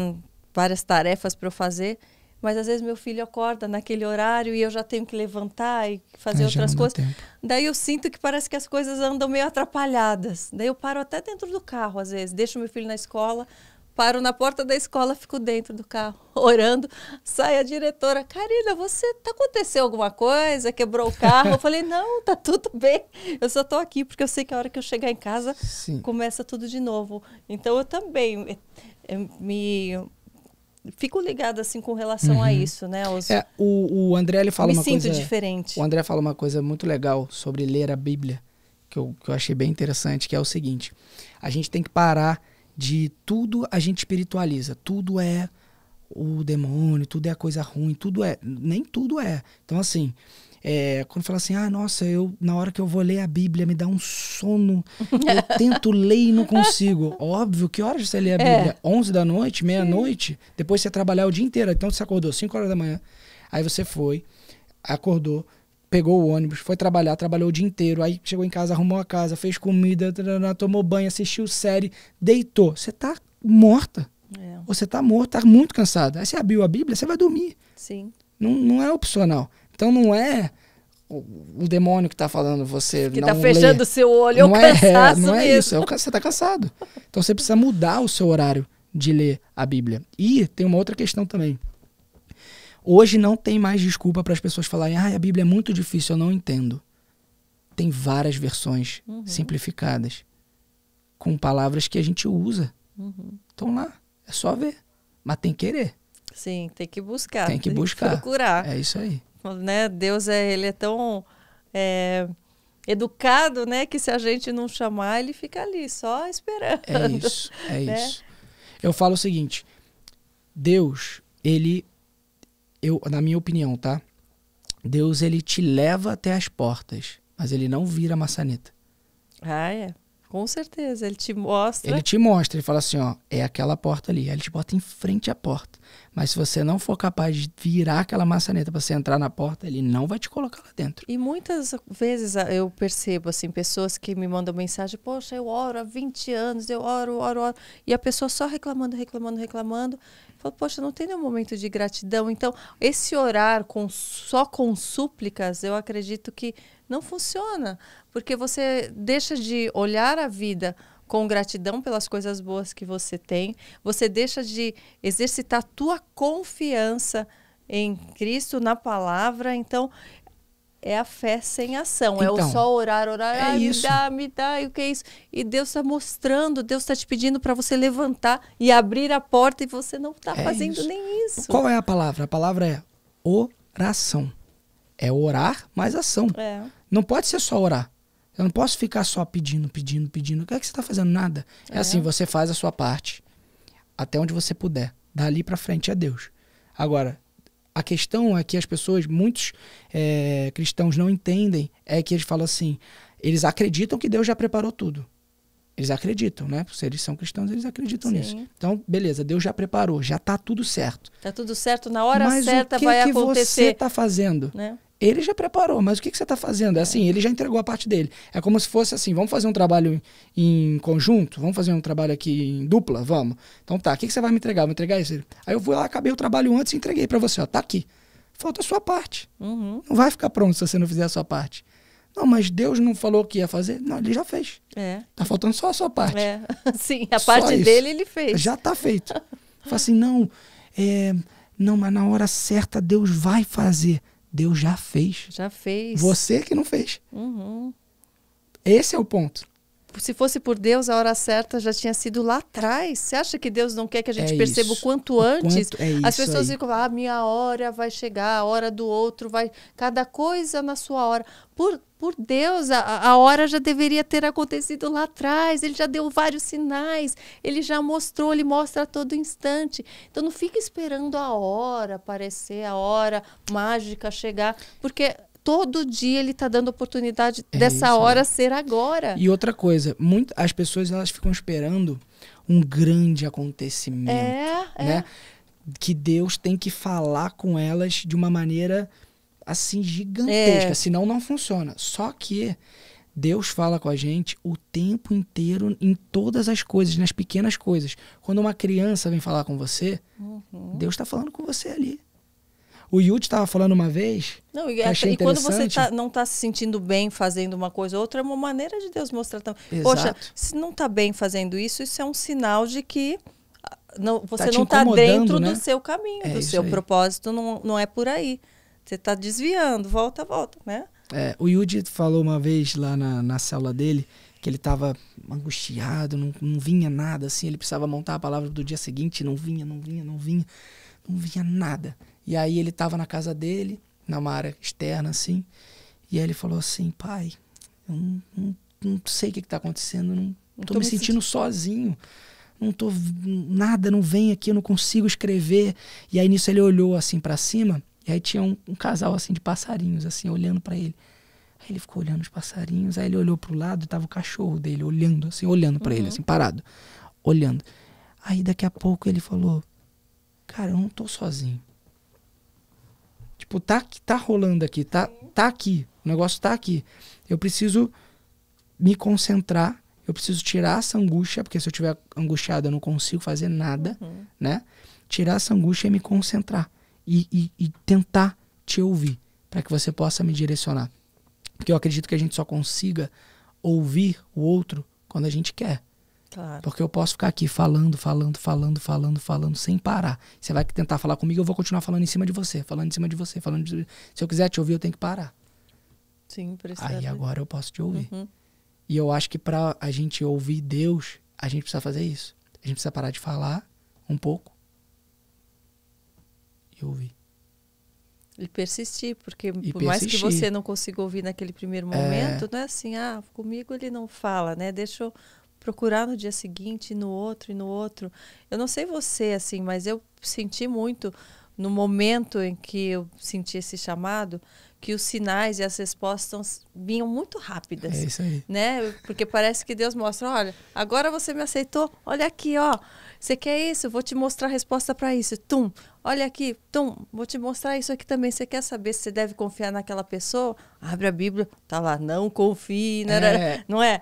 várias tarefas para eu fazer. Mas às vezes meu filho acorda naquele horário e eu já tenho que levantar e fazer é, outras coisas. Tempo. Daí eu sinto que parece que as coisas andam meio atrapalhadas. Daí eu paro até dentro do carro, às vezes, deixo meu filho na escola, paro na porta da escola, fico dentro do carro orando. Sai a diretora, carina você tá aconteceu alguma coisa? Quebrou o carro? eu falei, não, tá tudo bem. Eu só tô aqui porque eu sei que a hora que eu chegar em casa Sim. começa tudo de novo. Então eu também eu eh, eh, me fico ligada assim com relação uhum. a isso, né? Os... É, o, o André ele fala me uma sinto coisa, diferente. O André fala uma coisa muito legal sobre ler a Bíblia que eu, que eu achei bem interessante, que é o seguinte: a gente tem que parar de tudo a gente espiritualiza, tudo é o demônio, tudo é a coisa ruim, tudo é, nem tudo é. Então assim, é, quando fala assim, ah, nossa, eu na hora que eu vou ler a Bíblia me dá um sono, eu tento ler e não consigo. Óbvio, que horas você lê a é. Bíblia? É. 11 da noite, meia-noite, depois você trabalhar o dia inteiro. Então você acordou 5 horas da manhã, aí você foi, acordou, pegou o ônibus, foi trabalhar, trabalhou o dia inteiro, aí chegou em casa, arrumou a casa, fez comida, tomou banho, assistiu série, deitou. Você tá morta. É. Você tá morta, tá muito cansada. Aí você abriu a Bíblia, você vai dormir. Sim. Não, não é opcional. Então não é o, o demônio que tá falando você que não tá fechando o seu olho, é não é, cansaço é, Não é mesmo. isso, é o, você tá cansado. Então você precisa mudar o seu horário de ler a Bíblia. E tem uma outra questão também. Hoje não tem mais desculpa para as pessoas falarem: ah, a Bíblia é muito difícil, eu não entendo. Tem várias versões uhum. simplificadas com palavras que a gente usa. Uhum. Então lá, é só ver. Mas tem que querer. Sim, tem que buscar. Tem que buscar. que procurar. É isso aí. Né? Deus é, ele é tão é, educado, né? Que se a gente não chamar, ele fica ali, só esperando. É isso, é né? isso. Eu falo o seguinte, Deus, ele eu, na minha opinião, tá? Deus ele te leva até as portas, mas ele não vira a maçaneta. Ah, é. Com certeza, ele te mostra. Ele te mostra, ele fala assim, ó, é aquela porta ali. Aí ele te bota em frente à porta. Mas se você não for capaz de virar aquela maçaneta para você entrar na porta, ele não vai te colocar lá dentro. E muitas vezes eu percebo, assim, pessoas que me mandam mensagem, poxa, eu oro há 20 anos, eu oro, oro, oro. E a pessoa só reclamando, reclamando, reclamando. Falou, poxa, não tem nenhum momento de gratidão. Então, esse orar com, só com súplicas, eu acredito que não funciona. Porque você deixa de olhar a vida com gratidão pelas coisas boas que você tem, você deixa de exercitar tua confiança em Cristo, na palavra. Então, é a fé sem ação. Então, é o então, só orar, orar, é me dá, me dá, e o que é isso? E Deus está mostrando, Deus está te pedindo para você levantar e abrir a porta e você não está é fazendo isso. nem isso. Qual é a palavra? A palavra é oração. É orar mais ação. É. Não pode ser só orar. Eu não posso ficar só pedindo, pedindo, pedindo. O que é que você está fazendo? Nada. É, é assim, você faz a sua parte até onde você puder. Dali para frente é Deus. Agora, a questão é que as pessoas, muitos é, cristãos não entendem, é que eles falam assim, eles acreditam que Deus já preparou tudo. Eles acreditam, né? Se eles são cristãos, eles acreditam Sim. nisso. Então, beleza, Deus já preparou, já está tudo certo. Está tudo certo, na hora Mas certa acontecer. que vai que acontecer. Você está fazendo. Né? Ele já preparou, mas o que, que você está fazendo? É assim, ele já entregou a parte dele. É como se fosse assim: vamos fazer um trabalho em conjunto? Vamos fazer um trabalho aqui em dupla? Vamos. Então tá, o que, que você vai me entregar? vou entregar isso. Aí eu fui lá, acabei o trabalho antes e entreguei para você: ó, tá aqui. Falta a sua parte. Uhum. Não vai ficar pronto se você não fizer a sua parte. Não, mas Deus não falou que ia fazer? Não, ele já fez. É. Tá faltando só a sua parte. É. Sim, a só parte isso. dele ele fez. Já tá feito. Fala assim, não, é, não, mas na hora certa Deus vai fazer. Deus já fez. Já fez. Você que não fez. Uhum. Esse é o ponto se fosse por Deus, a hora certa já tinha sido lá atrás. Você acha que Deus não quer que a gente é perceba isso. o quanto antes? O quanto é As pessoas aí. ficam, ah, minha hora vai chegar, a hora do outro vai. Cada coisa na sua hora. Por, por Deus, a, a hora já deveria ter acontecido lá atrás. Ele já deu vários sinais, ele já mostrou, ele mostra a todo instante. Então não fica esperando a hora aparecer, a hora mágica chegar, porque todo dia ele está dando oportunidade é dessa isso, hora ser agora. E outra coisa, muito, as pessoas elas ficam esperando um grande acontecimento, é, é. né? Que Deus tem que falar com elas de uma maneira assim gigantesca, é. senão não funciona. Só que Deus fala com a gente o tempo inteiro em todas as coisas, nas pequenas coisas. Quando uma criança vem falar com você, uhum. Deus está falando com você ali. O Yuti estava falando uma vez. Não, e, achei e quando você tá, não está se sentindo bem fazendo uma coisa ou outra, é uma maneira de Deus mostrar também. Exato. Poxa, se não está bem fazendo isso, isso é um sinal de que ah, não, tá você tá não está dentro né? do seu caminho, é do seu aí. propósito, não, não é por aí. Você está desviando, volta, volta, né? É, o Yudi falou uma vez lá na, na célula dele que ele estava angustiado, não, não vinha nada, assim, ele precisava montar a palavra do dia seguinte, não vinha, não vinha, não vinha, não vinha nada. E aí ele estava na casa dele, numa área externa, assim. E aí ele falou assim, pai, eu não, não, não sei o que, está acontecendo, não, não tô, tô me, me sentindo, sozinho. Não tô. Nada, não vem aqui, eu não consigo escrever. E aí nisso ele olhou assim para cima, e aí tinha um, um, casal assim de passarinhos, assim, olhando para ele. Aí ele ficou olhando os passarinhos, aí ele olhou pro lado e tava o cachorro dele olhando, assim, olhando para uhum. ele, assim, parado, olhando. Aí daqui a pouco ele falou: Cara, eu não tô sozinho. Tipo, tá, tá rolando aqui, tá, tá aqui. O negócio tá aqui. Eu preciso me concentrar, eu preciso tirar essa angústia, porque se eu estiver angustiado eu não consigo fazer nada, uhum. né? Tirar essa angústia e me concentrar. E, e, e tentar te ouvir, para que você possa me direcionar. Porque eu acredito que a gente só consiga ouvir o outro quando a gente quer. Claro. Porque eu posso ficar aqui falando, falando, falando, falando, falando, sem parar. Você vai tentar falar comigo, eu vou continuar falando em cima de você, falando em cima de você, falando de... Se eu quiser te ouvir, eu tenho que parar. Sim, precisa. Aí agora eu posso te ouvir. Uhum. E eu acho que para a gente ouvir Deus, a gente precisa fazer isso. A gente precisa parar de falar um pouco e ouvir. E persistir, porque e por persistir. mais que você não consiga ouvir naquele primeiro é. momento, é... não é assim, ah, comigo ele não fala, né? Deixa eu procurar no dia seguinte, no outro e no outro. Eu não sei você, assim, mas eu senti muito no momento em que eu senti esse chamado que os sinais e as respostas vinham muito rápidas. É isso aí. Né? Porque parece que Deus mostra, olha, agora você me aceitou, olha aqui, ó. Você quer isso? Vou te mostrar a resposta para isso. Tum. Olha aqui, tum, vou te mostrar isso aqui também. Você quer saber se você deve confiar naquela pessoa? Abre a Bíblia, tá lá, não confie, né, né, né. é. não é?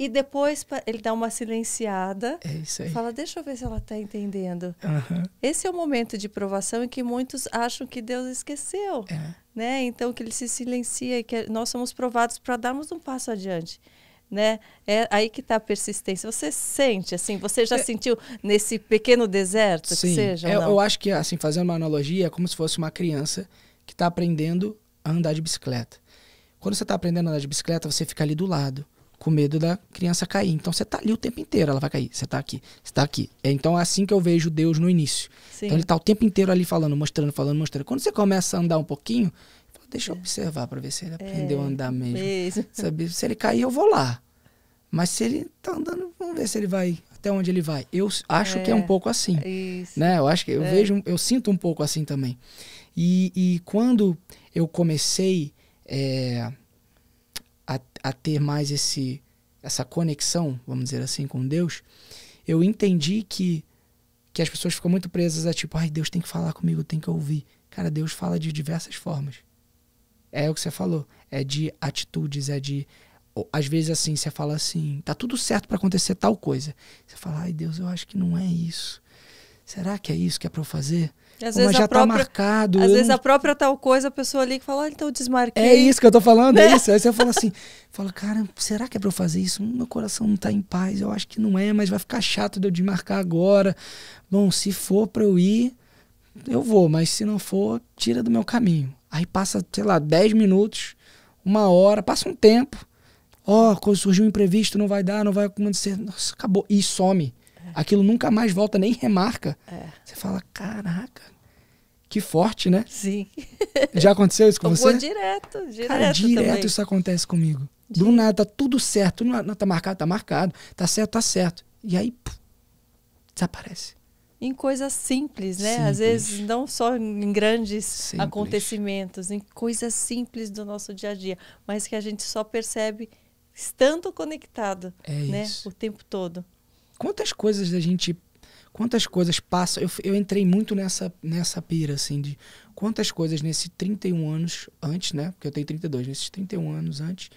E depois ele dá uma silenciada. É isso aí. Fala, deixa eu ver se ela está entendendo. Uhum. Esse é o momento de provação em que muitos acham que Deus esqueceu. É. Né? Então, que ele se silencia e que nós somos provados para darmos um passo adiante. Né? É aí que está a persistência. Você sente, assim, você já é, sentiu nesse pequeno deserto sim, que seja? É, eu acho que, assim, fazendo uma analogia, é como se fosse uma criança que está aprendendo a andar de bicicleta. Quando você está aprendendo a andar de bicicleta, você fica ali do lado com medo da criança cair. Então você está ali o tempo inteiro, ela vai cair, você está aqui, você está aqui. É, então é assim que eu vejo Deus no início. Sim. Então ele está o tempo inteiro ali falando, mostrando, falando, mostrando. Quando você começa a andar um pouquinho, fala, deixa eu é. observar para ver se ele aprendeu é, a andar mesmo. mesmo. Sabe? Se ele cair, eu vou lá. Mas se ele está andando, vamos ver se ele vai até onde ele vai. Eu acho é, que é um é, pouco assim, isso. né? Eu acho que eu é. vejo, eu sinto um pouco assim também. E, e quando eu comecei é, a, a ter mais esse essa conexão, vamos dizer assim, com Deus, eu entendi que que as pessoas ficam muito presas a tipo, ai, Deus tem que falar comigo, tem que ouvir. Cara, Deus fala de diversas formas. É o que você falou, é de atitudes, é de às vezes assim, você fala assim, tá tudo certo para acontecer tal coisa. Você fala, ai Deus, eu acho que não é isso. Será que é isso que é para eu fazer? Às vezes já tá própria, tá marcado. Às né? vezes a própria tal coisa, a pessoa ali que fala, olha, então desmarquei. É isso que eu tô falando, é né? isso. Aí você fala assim, fala, cara, será que é pra eu fazer isso? Meu coração não tá em paz, eu acho que não é, mas vai ficar chato de eu desmarcar agora. Bom, se for pra eu ir, eu vou, mas se não for, tira do meu caminho. Aí passa, sei lá, 10 minutos, uma hora, passa um tempo. Ó, oh, surgiu um imprevisto, não vai dar, não vai acontecer. Nossa, acabou. E some. Aquilo nunca mais volta, nem remarca. É. Você fala, caraca, que forte, né? Sim. Já aconteceu isso com Eu você? Vou direto, direto. Cara, direto também. isso acontece comigo. Direto. Do nada, tá tudo certo. Não, tá marcado, tá marcado. Tá certo, tá certo. E aí, puf, desaparece em coisas simples, né? Simples. Às vezes não só em grandes simples. acontecimentos, em coisas simples do nosso dia a dia, mas que a gente só percebe estando conectado, é né? O tempo todo quantas coisas a gente quantas coisas passam. Eu, eu entrei muito nessa, nessa pira, assim, de quantas coisas nesses 31 anos antes, né? Porque eu tenho 32, nesses 31 anos antes,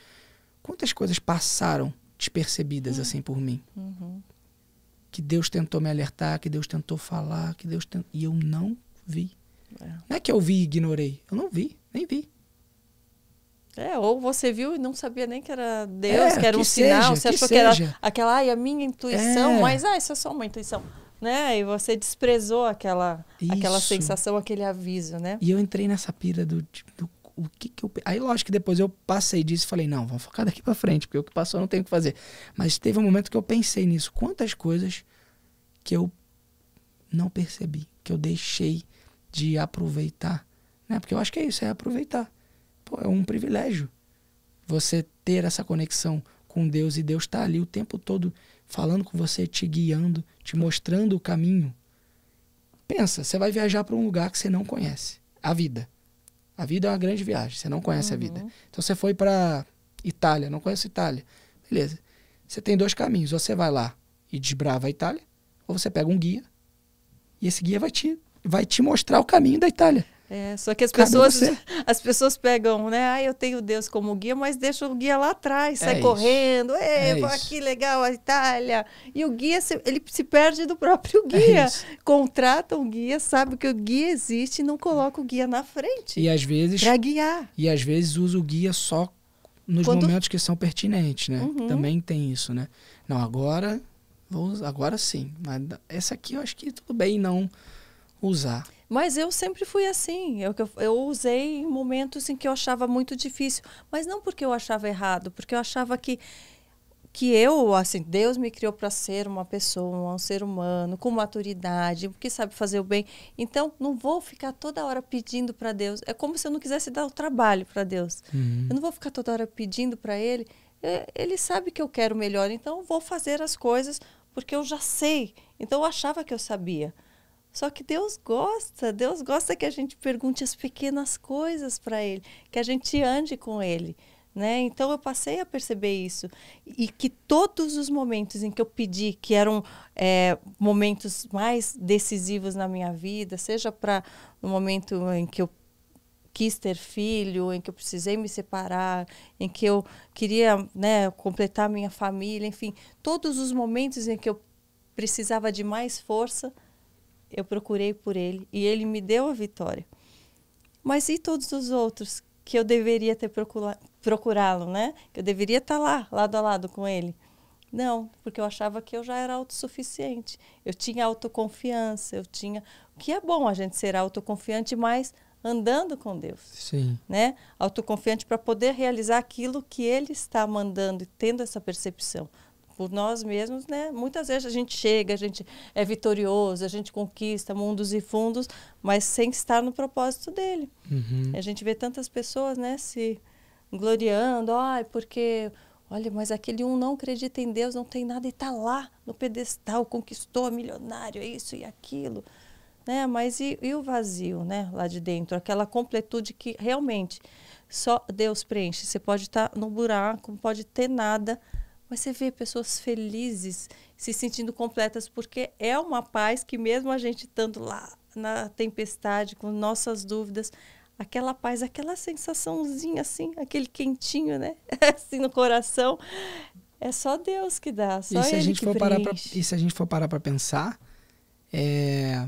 quantas coisas passaram despercebidas, uhum. assim, por mim. Uhum. Que Deus tentou me alertar, que Deus tentou falar, que Deus tent... E eu não vi. É. Não é que eu vi e ignorei. Eu não vi, nem vi. É, ou você viu e não sabia nem que era Deus, é, que era que um seja, sinal, você que achou seja. que era aquela, ai, a minha intuição, é. mas ah, isso é só uma intuição. Né? E você desprezou aquela, aquela sensação, aquele aviso, né? E eu entrei nessa pira do, tipo, do o que que eu... Aí, lógico que depois eu passei disso e falei, não, vamos focar daqui para frente, porque o que passou eu não tenho o que fazer. Mas teve um momento que eu pensei nisso. Quantas coisas que eu não percebi, que eu deixei de aproveitar, né? Porque eu acho que é isso, é aproveitar. Pô, é um privilégio você ter essa conexão com Deus e Deus está ali o tempo todo falando com você, te guiando, te mostrando o caminho. Pensa, você vai viajar para um lugar que você não conhece. A vida. A vida é uma grande viagem, você não conhece uhum. a vida. Uhum. Então você foi para Itália, não conhece Itália. Beleza. Você tem dois caminhos, ou você vai lá e desbrava a Itália, ou você pega um guia e esse guia vai te vai te mostrar o caminho da Itália. É, só que as Cabe pessoas, você. as pessoas pegam, né? Ah, eu tenho Deus como guia, mas deixa o guia lá atrás, é sai é correndo. É, que legal a Itália. E o guia, se, ele se perde do próprio é guia. Contrata um guia, sabe que o guia existe e não coloca o guia na frente. E às vezes. Para guiar. E às vezes usa o guia só nos Quando... momentos que são pertinentes, né? Uhum. Também tem isso, né? Não, agora. Vou, agora sim. Mas essa aqui eu acho que tudo bem não usar. Mas eu sempre fui assim. É eu, eu usei em momentos em que eu achava muito difícil. Mas não porque eu achava errado, porque eu achava que que eu, assim, Deus me criou para ser uma pessoa, um ser humano, com maturidade, que sabe fazer o bem. Então, não vou ficar toda hora pedindo para Deus. É como se eu não quisesse dar o trabalho para Deus. Uhum. Eu não vou ficar toda hora pedindo para Ele. É, Ele sabe que eu quero melhor, então eu vou fazer as coisas porque eu já sei. Então, eu achava que eu sabia. Só que Deus gosta, Deus gosta que a gente pergunte as pequenas coisas para Ele, que a gente ande com Ele. Né? Então eu passei a perceber isso e que todos os momentos em que eu pedi, que eram é, momentos mais decisivos na minha vida, seja para o momento em que eu quis ter filho, em que eu precisei me separar, em que eu queria né, completar minha família, enfim, todos os momentos em que eu precisava de mais força, eu procurei por ele e ele me deu a vitória. Mas e todos os outros que eu deveria ter procurá-lo, né? Que eu deveria estar lá, lado a lado com ele. Não, porque eu achava que eu já era autossuficiente. Eu tinha autoconfiança, eu tinha. O que é bom a gente ser autoconfiante, mas andando com Deus. Sim. Né? Autoconfiante para poder realizar aquilo que Ele está mandando e tendo essa percepção por nós mesmos, né? Muitas vezes a gente chega, a gente é vitorioso, a gente conquista mundos e fundos, mas sem estar no propósito dele. Uhum. A gente vê tantas pessoas, né, se gloriando, ai, porque olha, mas aquele um não acredita em Deus, não tem nada e está lá no pedestal, conquistou, milionário, é isso e aquilo, né? Mas e, e o vazio, né, lá de dentro, aquela completude que realmente só Deus preenche. Você pode estar tá no buraco, não pode ter nada mas você vê pessoas felizes, se sentindo completas, porque é uma paz que, mesmo a gente estando lá na tempestade, com nossas dúvidas, aquela paz, aquela sensaçãozinha assim, aquele quentinho, né? assim no coração. É só Deus que dá, só e se Ele a gente que for preenche. parar pra, E se a gente for parar para pensar, é,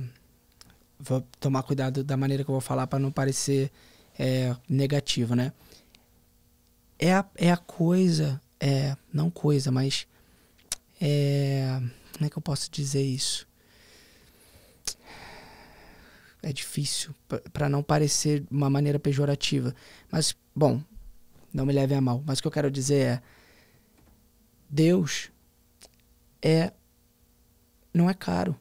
vou tomar cuidado da maneira que eu vou falar para não parecer é, negativo, né? É a, é a coisa é, não coisa, mas. É, como é que eu posso dizer isso? É difícil, para não parecer de uma maneira pejorativa. Mas, bom, não me levem a mal. Mas o que eu quero dizer é. Deus é. Não é caro.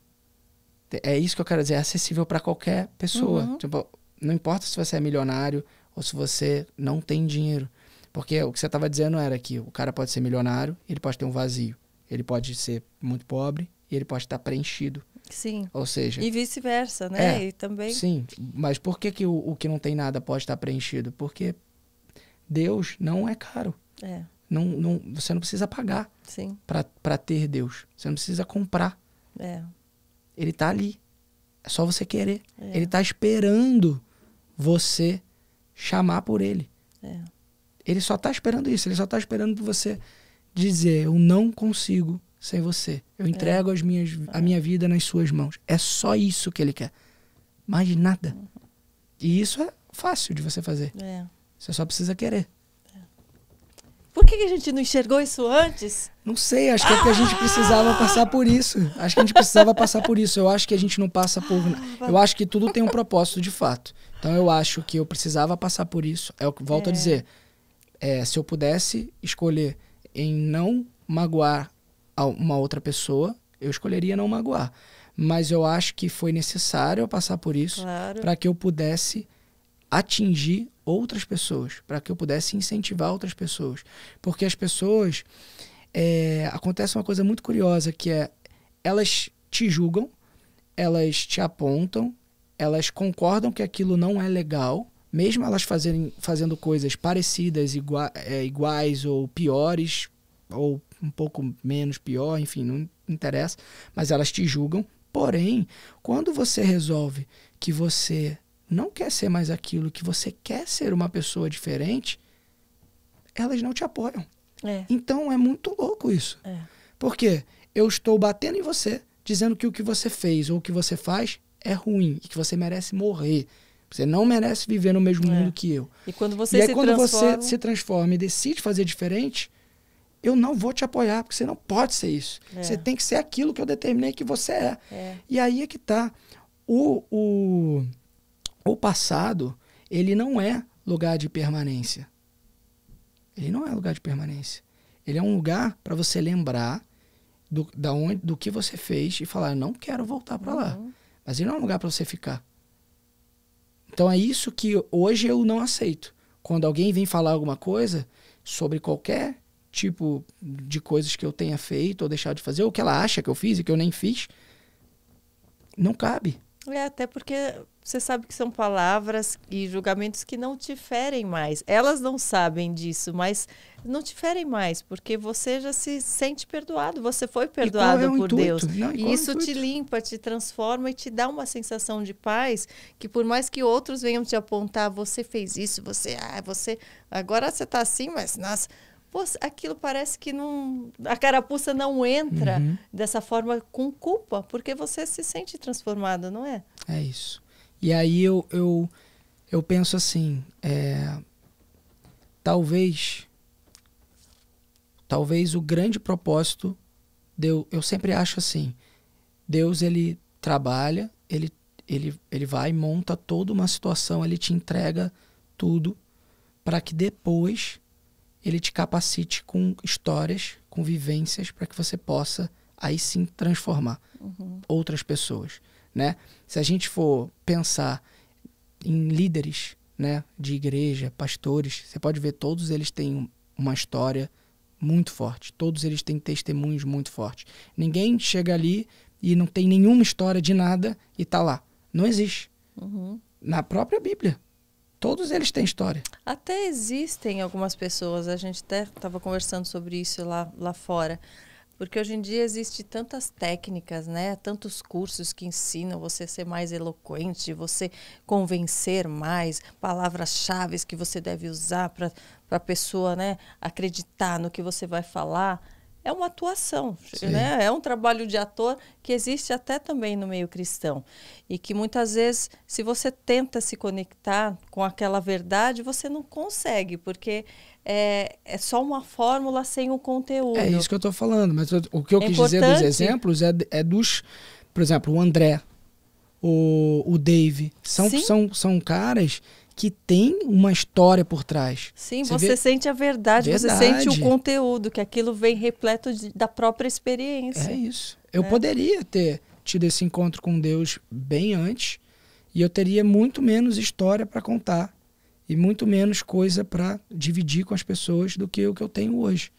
É isso que eu quero dizer. É acessível para qualquer pessoa. Uhum. Tipo, não importa se você é milionário ou se você não tem dinheiro. Porque o que você estava dizendo era que o cara pode ser milionário, ele pode ter um vazio. Ele pode ser muito pobre e ele pode estar preenchido. Sim. Ou seja. E vice-versa, né? É, e também. Sim. Mas por que, que o, o, que não tem nada pode estar preenchido? Porque Deus não é caro. É. Não, não, você não precisa pagar para ter Deus. Você não precisa comprar. É. Ele está ali. É só você querer. É. Ele está esperando você chamar por ele. É. Ele só está esperando isso, ele só está esperando você dizer: Eu não consigo sem você. Eu é. entrego é. as minhas, a minha vida nas suas mãos. É só isso que ele quer. Mais nada. E isso é fácil de você fazer. É. Você só precisa querer. É. Por que, a gente não enxergou isso antes? Não sei, acho que, é porque a gente precisava passar por isso. Acho que a gente precisava passar por isso. Eu acho que a gente não passa por. Eu acho que tudo tem um propósito de fato. Então eu acho que eu precisava passar por isso. É o que volto é. a dizer é, se eu pudesse escolher em não magoar uma outra pessoa, eu escolheria não magoar. Mas eu acho que foi necessário eu passar por isso claro. para que eu pudesse atingir outras pessoas, para que eu pudesse incentivar outras pessoas. Porque as pessoas. É, acontece uma coisa muito curiosa que é elas te julgam, elas te apontam, elas concordam que aquilo não é legal, mesmo elas fazerem, fazendo coisas parecidas, igua, é, iguais ou piores, ou um pouco menos pior, enfim, não interessa, mas elas te julgam. Porém, quando você resolve que você não quer ser mais aquilo, que você quer ser uma pessoa diferente, elas não te apoiam. É. Então é muito louco isso. É. Porque eu estou batendo em você, dizendo que o que você fez ou o que você faz é ruim e que você merece morrer. Você não merece viver no mesmo é. mundo que eu. E quando você e se quando transforma... você se transforma e decide fazer diferente, eu não vou te apoiar, porque você não pode ser isso. É. Você tem que ser aquilo que eu determinei que você é. é. E aí é que tá. O, o, o passado, ele não é lugar de permanência. Ele não é lugar de permanência. Ele é um lugar para você lembrar do, da onde, do que você fez e falar, eu não quero voltar para lá. Uhum. Mas ele não é um lugar para você ficar. Então é isso que hoje eu não aceito. Quando alguém vem falar alguma coisa sobre qualquer tipo de coisas que eu tenha feito ou deixado de fazer, ou que ela acha que eu fiz e que eu nem fiz, não cabe. É, até porque você sabe que são palavras e julgamentos que não te ferem mais. Elas não sabem disso, mas não te ferem mais, porque você já se sente perdoado, você foi perdoado é por intuito, Deus. E, é e isso é te limpa, te transforma e te dá uma sensação de paz que por mais que outros venham te apontar, você fez isso, você, ah, você, agora você está assim, mas nossa, Poxa, aquilo parece que não, a carapuça não entra uhum. dessa forma com culpa, porque você se sente transformado, não é? É isso. E aí eu, eu, eu penso assim, é, talvez, talvez o grande propósito, deu, eu sempre acho assim, Deus ele trabalha, ele, ele, ele vai monta toda uma situação, ele te entrega tudo para que depois ele te capacite com histórias, com vivências, para que você possa aí sim transformar uhum. outras pessoas né? Se a gente for pensar em líderes, né, de igreja, pastores, você pode ver todos eles têm uma história muito forte, todos eles têm testemunhos muito fortes. Ninguém chega ali e não tem nenhuma história de nada e tá lá. Não existe. Uhum. Na própria Bíblia, todos eles têm história. Até existem algumas pessoas, a gente até estava conversando sobre isso lá, lá fora porque hoje em dia existe tantas técnicas, né? Tantos cursos que ensinam você a ser mais eloquente, você convencer mais, palavras-chave que você deve usar para a pessoa, né, acreditar no que você vai falar. É uma atuação, né? É um trabalho de ator que existe até também no meio cristão e que muitas vezes, se você tenta se conectar com aquela verdade, você não consegue, porque é, é só uma fórmula sem o conteúdo. É isso que eu estou falando, mas eu, o que eu é quis importante. dizer dos exemplos é, é dos, por exemplo, o André, o, o Dave, são, são, são caras que têm uma história por trás. Sim, você, você sente a verdade, verdade, você sente o conteúdo, que aquilo vem repleto de, da própria experiência. É isso. Eu né? poderia ter tido esse encontro com Deus bem antes e eu teria muito menos história para contar e muito menos coisa para dividir com as pessoas do que o que eu tenho hoje.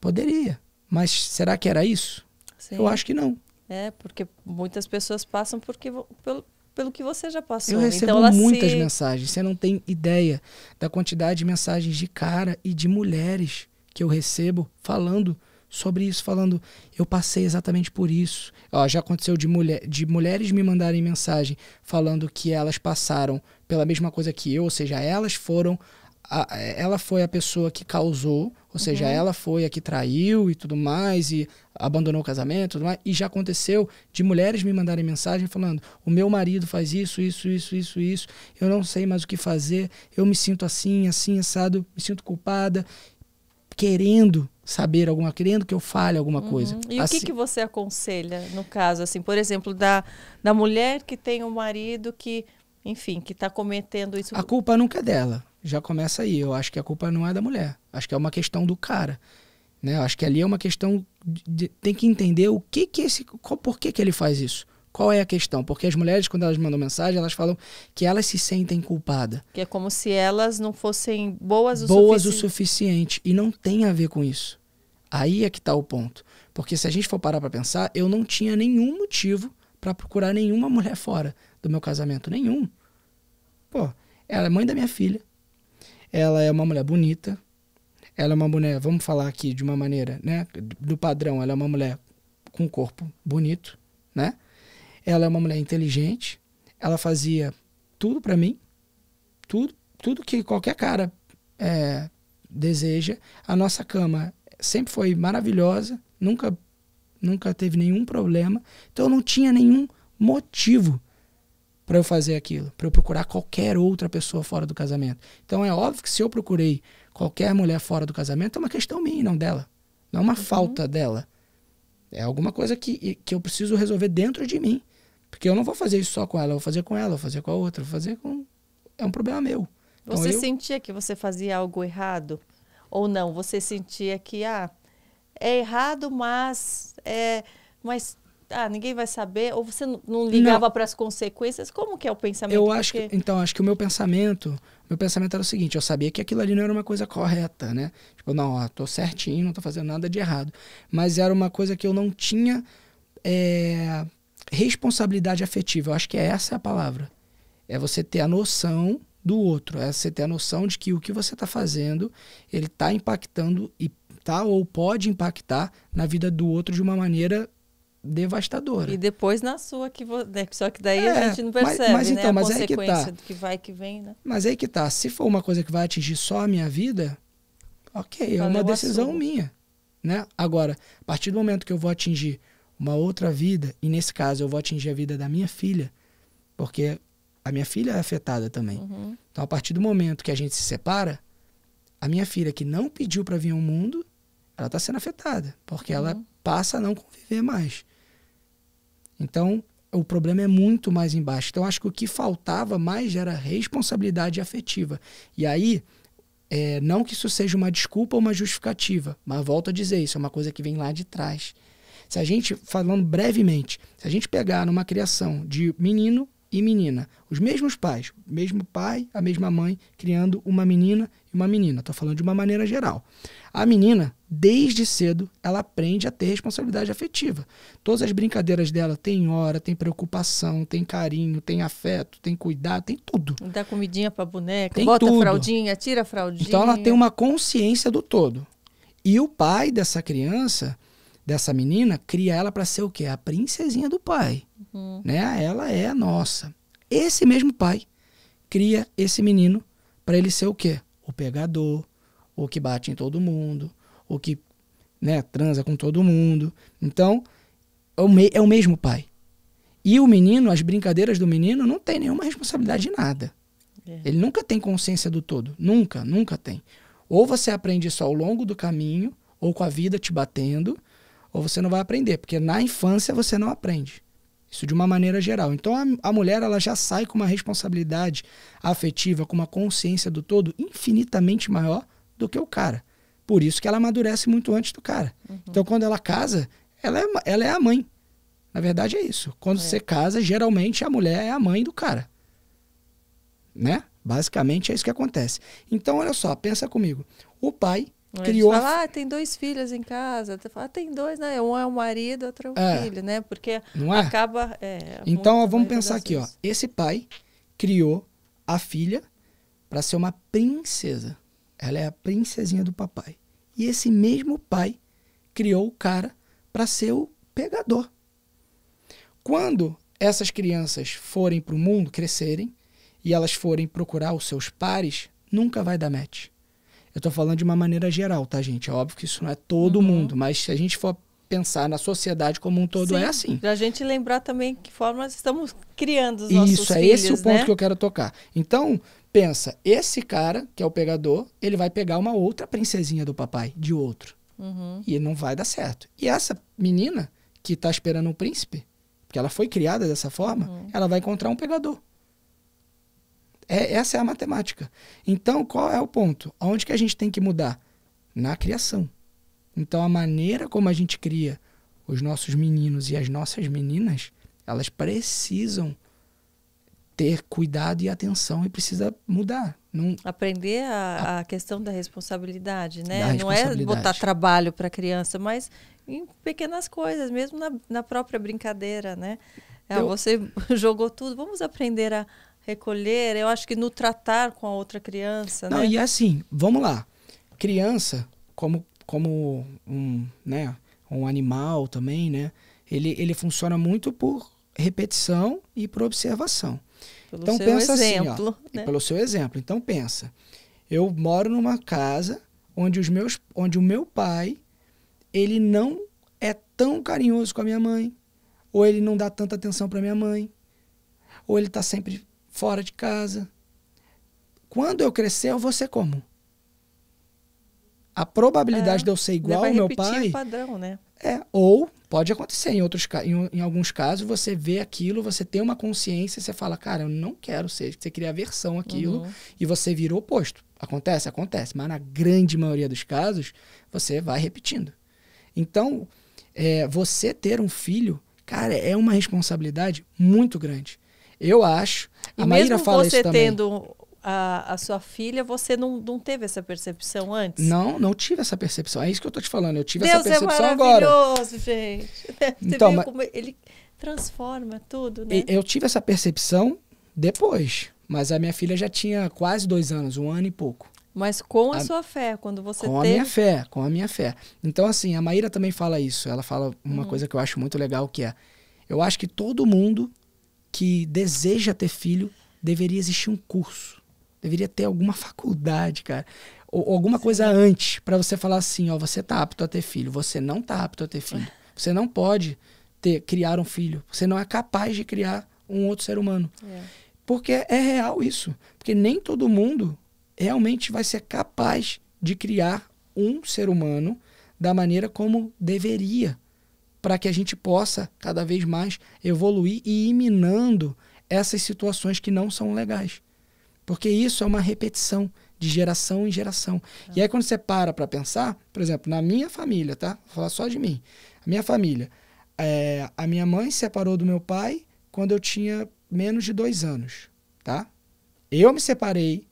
Poderia, mas será que era isso? Sim. Eu acho que não. É, porque muitas pessoas passam porque, pelo, pelo que você já passou. Eu né? recebo então, muitas se... mensagens. Você não tem ideia da quantidade de mensagens de cara e de mulheres que eu recebo falando sobre isso, falando: eu passei exatamente por isso. Ó, já aconteceu de, mulher, de mulheres me mandarem mensagem falando que elas passaram pela mesma coisa que eu, ou seja, elas foram. A, ela foi a pessoa que causou, ou seja, uhum. ela foi a que traiu e tudo mais, e abandonou o casamento e tudo mais. E já aconteceu de mulheres me mandarem mensagem falando: o meu marido faz isso, isso, isso, isso, isso, eu não sei mais o que fazer, eu me sinto assim, assim, assado, me sinto culpada, querendo saber alguma querendo que eu fale alguma uhum. coisa. Uhum. E assim, o que, que você aconselha no caso assim, por exemplo, da, da mulher que tem um marido que, enfim, que está cometendo isso? A culpa nunca é dela. Já começa aí. Eu acho que a culpa não é da mulher. Acho que é uma questão do cara, né? Eu acho que ali é uma questão de, de, tem que entender o que que esse, qual, por que que ele faz isso? Qual é a questão? Porque as mulheres, quando elas mandam mensagem, elas falam que elas se sentem culpadas. Que é como se elas não fossem boas o suficiente. Boas o suficiente. E não tem a ver com isso. Aí é que está o ponto. Porque se a gente for parar para pensar, eu não tinha nenhum motivo para procurar nenhuma mulher fora do meu casamento. Nenhum. Pô, ela é mãe da minha filha. Ela é uma mulher bonita. Ela é uma mulher, vamos falar aqui de uma maneira, né? Do padrão, ela é uma mulher com corpo bonito, né? Ela é uma mulher inteligente. Ela fazia tudo para mim. Tudo, tudo que qualquer cara é, deseja. A nossa cama sempre foi maravilhosa, nunca, nunca teve nenhum problema. Então eu não tinha nenhum motivo para eu fazer aquilo, para eu procurar qualquer outra pessoa fora do casamento. Então é óbvio que se eu procurei qualquer mulher fora do casamento, é uma questão minha, não dela. Não é uma uhum. falta dela. É alguma coisa que, que eu preciso resolver dentro de mim. Porque eu não vou fazer isso só com ela, eu vou fazer com ela, vou fazer com a outra, vou fazer com. É um problema meu. Então, você eu... sentia que você fazia algo errado? Ou não, você sentia que ah, é errado, mas é, mas ah, ninguém vai saber, ou você não ligava para as consequências? Como que é o pensamento? Eu acho Porque... que, então, acho que o meu pensamento, meu pensamento era o seguinte, eu sabia que aquilo ali não era uma coisa correta, né? Tipo, não, ó, tô certinho, não tô fazendo nada de errado, mas era uma coisa que eu não tinha é, responsabilidade afetiva. Eu acho que essa é a palavra. É você ter a noção do outro. É você ter a noção de que o que você está fazendo, ele está impactando e tá ou pode impactar na vida do outro de uma maneira devastadora. E depois na sua que você, né? só que daí é, a gente não percebe, mas, mas então, né? A então, mas consequência aí que tá. do que vai que vem, né? Mas aí que tá. Se for uma coisa que vai atingir só a minha vida, OK, é Valeu é uma decisão minha, né? Agora, a partir do momento que eu vou atingir uma outra vida, e nesse caso eu vou atingir a vida da minha filha, porque a minha filha é afetada também. Uhum. Então, a partir do momento que a gente se separa, a minha filha que não pediu para vir ao mundo, ela está sendo afetada, porque uhum. ela passa a não conviver mais. Então, o problema é muito mais embaixo. Então, acho que o que faltava mais era responsabilidade afetiva. E aí, é, não que isso seja uma desculpa ou uma justificativa, mas volto a dizer, isso é uma coisa que vem lá de trás. Se a gente, falando brevemente, se a gente pegar numa criação de menino e menina. Os mesmos pais, mesmo pai, a mesma mãe, criando uma menina e uma menina. Estou falando de uma maneira geral. A menina, desde cedo, ela aprende a ter responsabilidade afetiva. Todas as brincadeiras dela tem hora, tem preocupação, tem carinho, tem afeto, tem cuidado, tem tudo. Dá comidinha para boneca, tem bota tudo. fraldinha, tira fraldinha. Então ela tem uma consciência do todo. E o pai dessa criança dessa menina, cria ela para ser o quê? A princesinha do pai. Uhum. Né? Ela é a nossa. Esse mesmo pai cria esse menino para ele ser o quê? O pegador, o que bate em todo mundo, o que né, transa com todo mundo. Então, é o, é o mesmo pai. E o menino, as brincadeiras do menino, não tem nenhuma responsabilidade de nada. É. Ele nunca tem consciência do todo. Nunca, nunca tem. Ou você aprende isso ao longo do caminho, ou com a vida te batendo, ou você não vai aprender, porque na infância você não aprende. Isso de uma maneira geral. Então a, a mulher ela já sai com uma responsabilidade afetiva, com uma consciência do todo infinitamente maior do que o cara. Por isso que ela amadurece muito antes do cara. Uhum. Então quando ela casa, ela é, ela é a mãe. Na verdade é isso. Quando é. você casa, geralmente a mulher é a mãe do cara. Né? Basicamente é isso que acontece. Então olha só, pensa comigo. O pai mas é criou. Fala, ah, tem dois filhos em casa. Fala, ah, tem dois, né? É, um é o marido, outro é o é. filho, né? Porque Não é? acaba. É, então, ó, vamos pensar aqui, ó. Esse pai criou a filha para ser uma princesa. Ela é a princesinha do papai. E esse mesmo pai criou o cara para ser o pegador. Quando essas crianças forem para o mundo, crescerem, e elas forem procurar os seus pares, nunca vai dar match. Eu tô falando de uma maneira geral, tá, gente? É óbvio que isso não é todo uhum. mundo, mas se a gente for pensar na sociedade como um todo é Sim, é assim. A gente lembrar também que formas estamos criando os nossos Isso, filhos, é esse o ponto né? que eu quero tocar. Então, pensa, esse cara, que é o pegador, ele vai pegar uma outra princesinha do papai, de outro. Uhum. E não vai dar certo. E essa menina que está esperando um príncipe, porque ela foi criada dessa forma, uhum. ela vai encontrar um pegador. É, essa é a matemática. Então, qual é o ponto? Onde que a gente tem que mudar? Na criação. Então, a maneira como a gente cria os nossos meninos e as nossas meninas, elas precisam ter cuidado e atenção e precisa mudar. Aprender a, a, a questão da responsabilidade, né? Da responsabilidade. Não é botar trabalho para a criança, mas em pequenas coisas, mesmo na, na própria brincadeira, né? É, Eu... Você jogou tudo, vamos aprender a, recolher, eu acho que no tratar com a outra criança. Não, né? e é assim, vamos lá. Criança, como, como um, né, um animal também, né? Ele, ele funciona muito por repetição e por observação. Pelo então pensa exemplo, assim, ó, né? pelo seu exemplo. Então pensa, eu moro numa casa onde os meus, onde o meu pai, ele não é tão carinhoso com a minha mãe, ou ele não dá tanta atenção para minha mãe, ou ele está sempre fora de casa. Quando eu crescer, eu vou ser como? A probabilidade é, de eu ser igual ao meu pai. O padrão, né? É, ou pode acontecer em outros em, em alguns casos você vê aquilo, você tem uma consciência, você fala, cara, eu não quero ser, você cria aversão aquilo uhum. e você vira o oposto. Acontece, acontece, mas na grande maioria dos casos você vai repetindo. Então, é, você ter um filho, cara, é uma responsabilidade muito grande. Eu acho. E a Maíra fala isso também. você tendo a, a, sua filha, você não, não teve essa percepção antes? Não, não tive essa percepção. É isso que eu tô te falando. Eu tive Deus essa é percepção é agora. Deus maravilhoso, gente. Você então, mas... ele transforma tudo, né? Eu tive essa percepção depois. Mas a minha filha já tinha quase dois anos, um ano e pouco. Mas com a, a, sua fé, quando você Com teve... a minha fé, com a minha fé. Então, assim, a Maíra também fala isso. Ela fala uma hum. coisa que eu acho muito legal, que é... Eu acho que todo mundo que deseja ter filho, deveria existir um curso. Deveria ter alguma faculdade, cara. Ou, alguma Sim. coisa antes para você falar assim, ó, você tá apto a ter filho, você não tá apto a ter filho. É. Você não pode ter criar um filho. Você não é capaz de criar um outro ser humano. É. Porque é real isso. Porque nem todo mundo realmente vai ser capaz de criar um ser humano da maneira como deveria para que a gente possa cada vez mais evoluir e ir minando essas situações que não são legais. Porque isso é uma repetição de geração em geração. E aí quando você para para pensar, por exemplo, na minha família, tá? Vou falar só de mim. A minha família. É, a minha mãe se separou do meu pai quando eu tinha menos de dois anos, tá? Eu me separei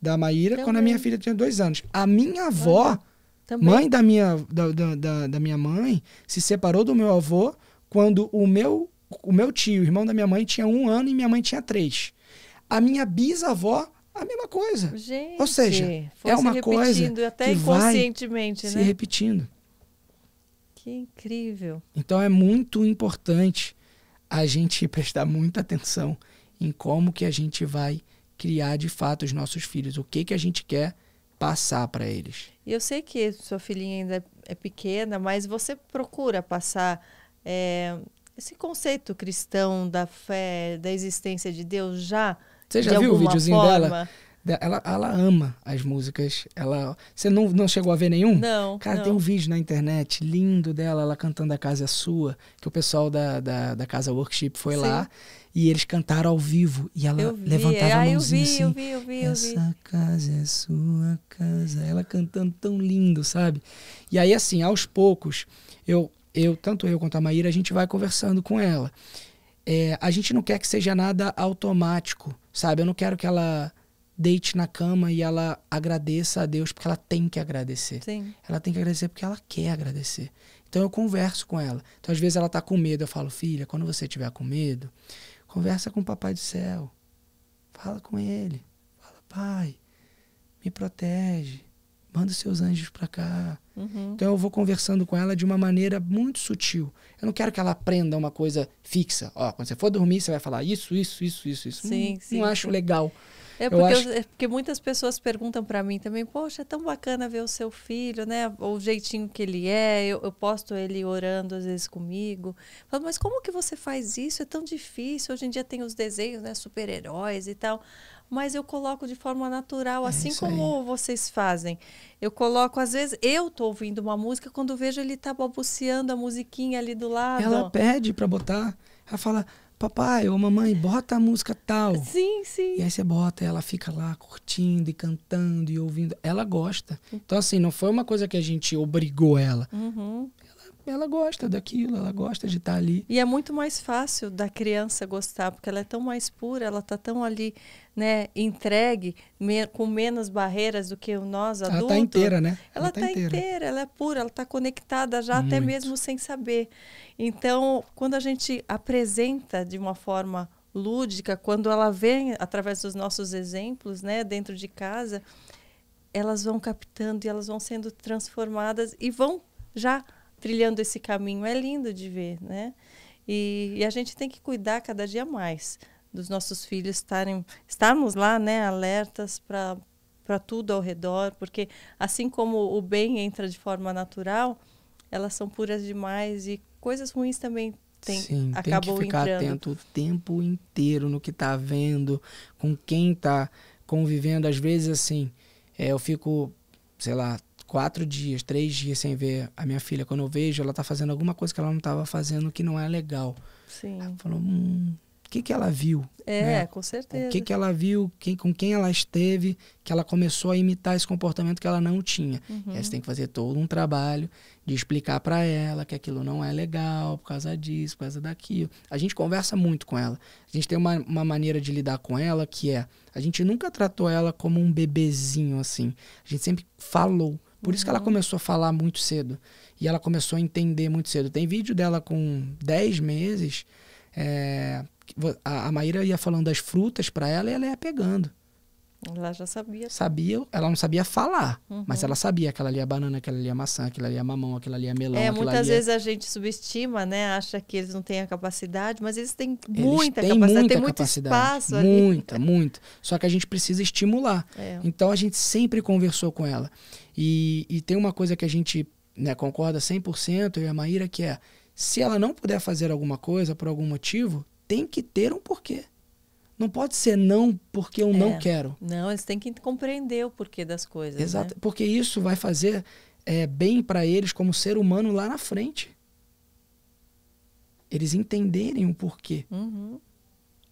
da Maíra Também. quando a minha filha tinha dois anos. A minha avó... Também. Mãe da minha, da, da, da, minha mãe se separou do meu avô quando o meu, o meu tio, irmão da minha mãe, tinha um ano e minha mãe tinha três. A minha bisavó, a mesma coisa. Gente, Ou seja, é uma coisa até que inconscientemente, vai né? se repetindo. Que incrível. Então é muito importante a gente prestar muita atenção em como que a gente vai criar de fato os nossos filhos, o que que a gente quer passar para eles. E eu sei que sua filhinha ainda é pequena, mas você procura passar é, esse conceito cristão da fé, da existência de Deus já? Você já viu o videozinho forma? dela? Ela, ela ama as músicas. Ela, você não, não chegou a ver nenhum? Não. Cara, não. tem um vídeo na internet lindo dela, ela cantando A Casa é Sua, que o pessoal da, da, da Casa Workshop foi Sim. lá e eles cantaram ao vivo. E ela vi, levantava a é, mãozinha vi, assim. Eu vi, eu vi, eu Essa vi. casa é sua casa. Ela cantando tão lindo, sabe? E aí, assim, aos poucos, eu, eu tanto eu quanto a Maíra, a gente vai conversando com ela. É, a gente não quer que seja nada automático, sabe? Eu não quero que ela deite na cama e ela agradeça a Deus porque ela tem que agradecer. Sim. Ela tem que agradecer porque ela quer agradecer. Então eu converso com ela. Então às vezes ela tá com medo, eu falo: "Filha, quando você tiver com medo, Conversa com o Papai do Céu. Fala com ele. Fala, Pai, me protege. Manda os seus anjos para cá. Uhum. Então eu vou conversando com ela de uma maneira muito sutil. Eu não quero que ela aprenda uma coisa fixa. Ó, quando você for dormir, você vai falar isso, isso, isso, isso, isso. Sim, não, sim, não acho legal. É porque, acho... é porque muitas pessoas perguntam para mim também, poxa, é tão bacana ver o seu filho, né? O jeitinho que ele é, eu, eu posto ele orando às vezes comigo. Falo, mas como que você faz isso? É tão difícil. Hoje em dia tem os desenhos, né? Super-heróis e tal mas eu coloco de forma natural, é assim como aí. vocês fazem. Eu coloco, às vezes, eu tô ouvindo uma música, quando vejo ele tá balbuciando a musiquinha ali do lado. Ela pede para botar, ela fala, papai ou mamãe, bota a música tal. Sim, sim. E aí você bota, ela fica lá curtindo e cantando e ouvindo. Ela gosta. Então, assim, não foi uma coisa que a gente obrigou ela. Uhum. Ela, ela gosta daquilo, ela gosta de estar tá ali. E é muito mais fácil da criança gostar, porque ela é tão mais pura, ela tá tão ali né, entregue me, com menos barreiras do que nós tá adultos. Ela está inteira, né? Ela está tá inteira. inteira. ela é pura, ela está conectada já Muito. até mesmo sem saber. Então, quando a gente apresenta de uma forma lúdica, quando ela vem através dos nossos exemplos, né, dentro de casa, elas vão captando e elas vão sendo transformadas e vão já trilhando esse caminho. É lindo de ver, né? E, e a gente tem que cuidar cada dia mais dos nossos filhos estarem, estarmos lá, né, alertas para para tudo ao redor, porque assim como o bem entra de forma natural, elas são puras demais e coisas ruins também tem, Sim, tem que ficar entrando. atento o tempo inteiro no que está vendo, com quem está convivendo. Às vezes, assim, é, eu fico, sei lá, quatro dias, três dias sem ver a minha filha. Quando eu vejo, ela está fazendo alguma coisa que ela não estava fazendo que não é legal. Sim. Ela falou, hum, que, que ela viu. É, né? com certeza. O que, que ela viu, quem, com quem ela esteve, que ela começou a imitar esse comportamento que ela não tinha. Uhum. E aí você tem que fazer todo um trabalho de explicar para ela que aquilo não é legal por causa disso, por causa daquilo. A gente conversa muito com ela. A gente tem uma, uma maneira de lidar com ela que é: a gente nunca tratou ela como um bebezinho assim. A gente sempre falou. Por uhum. isso que ela uhum. começou a falar muito cedo. E ela começou a entender muito cedo. Tem vídeo dela com 10 meses. É, a, a Maíra ia falando das frutas para ela e ela ia pegando. Ela já sabia. Sabia, ela não sabia falar, uhum. mas ela sabia aquela ali é banana, aquela ali é maçã, aquela ali é mamão, aquela ali é melão. É, muitas vezes é... a gente subestima, né? Acha que eles não têm a capacidade, mas eles têm muita eles têm capacidade, muita tem muito capacidade, espaço muita, ali. Muita, muita. Só que a gente precisa estimular. É. Então a gente sempre conversou com ela. E, e tem uma coisa que a gente né, concorda 100%, eu e a Maíra, que é se ela não puder fazer alguma coisa por algum motivo, tem que ter um porquê. Não pode ser não porque eu é. não quero. Não, eles têm que compreender o porquê das coisas. Né? Exato, né? porque isso vai fazer é, bem para eles como ser humano lá na frente. Eles entenderem o porquê. Uhum.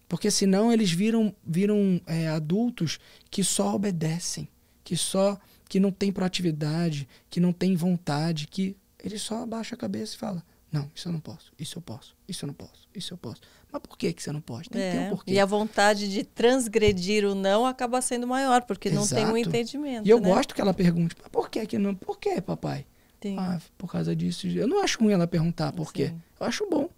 Porque senão eles viram, viram é, adultos que só obedecem, que só que não tem proatividade, que não tem vontade, que eles só abaixa a cabeça e fala: Não, isso eu não posso, isso eu posso, isso eu não posso, isso eu posso. Mas por que, que você não pode? Tem é. que ter um é, porquê. E a vontade de transgredir o não acaba sendo maior, porque Exato. não tem um entendimento. E eu né? gosto que ela pergunte, mas por que, que não? Por que, papai? Ah, por causa disso. Eu não acho ruim ela perguntar por Sim. quê. Eu acho bom.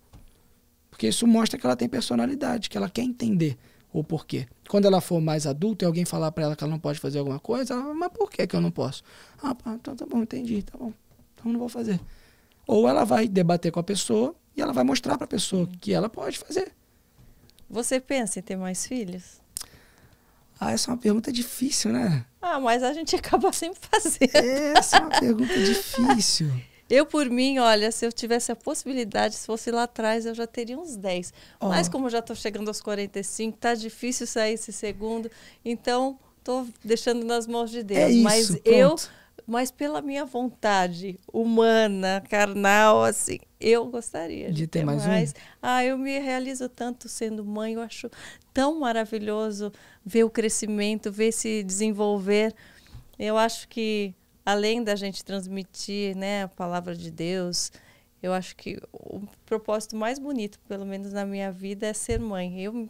Porque isso mostra que ela tem personalidade, que ela quer entender o porquê. Quando ela for mais adulta e alguém falar para ela que ela não pode fazer alguma coisa, ela fala, mas por que, que eu não posso? Ah, então tá bom, entendi, tá bom. Então não vou fazer. Ou ela vai debater com a pessoa e ela vai mostrar para a pessoa que ela pode fazer. Você pensa em ter mais filhos? Ah, essa é uma pergunta difícil, né? Ah, mas a gente acaba sempre fazendo. Essa é uma pergunta difícil. Eu, por mim, olha, se eu tivesse a possibilidade, se fosse lá atrás, eu já teria uns 10. Oh. Mas como eu já estou chegando aos 45, tá difícil sair esse segundo. Então, estou deixando nas mãos de Deus. É isso, mas pronto. eu mas pela minha vontade humana, carnal, assim, eu gostaria de, de ter, ter, mais. mais. Um. Ah, eu me realizo tanto sendo mãe, eu acho tão maravilhoso ver o crescimento, ver se desenvolver. Eu acho que além da gente transmitir, né, a palavra de Deus, eu acho que o propósito mais bonito, pelo menos na minha vida, é ser mãe. Eu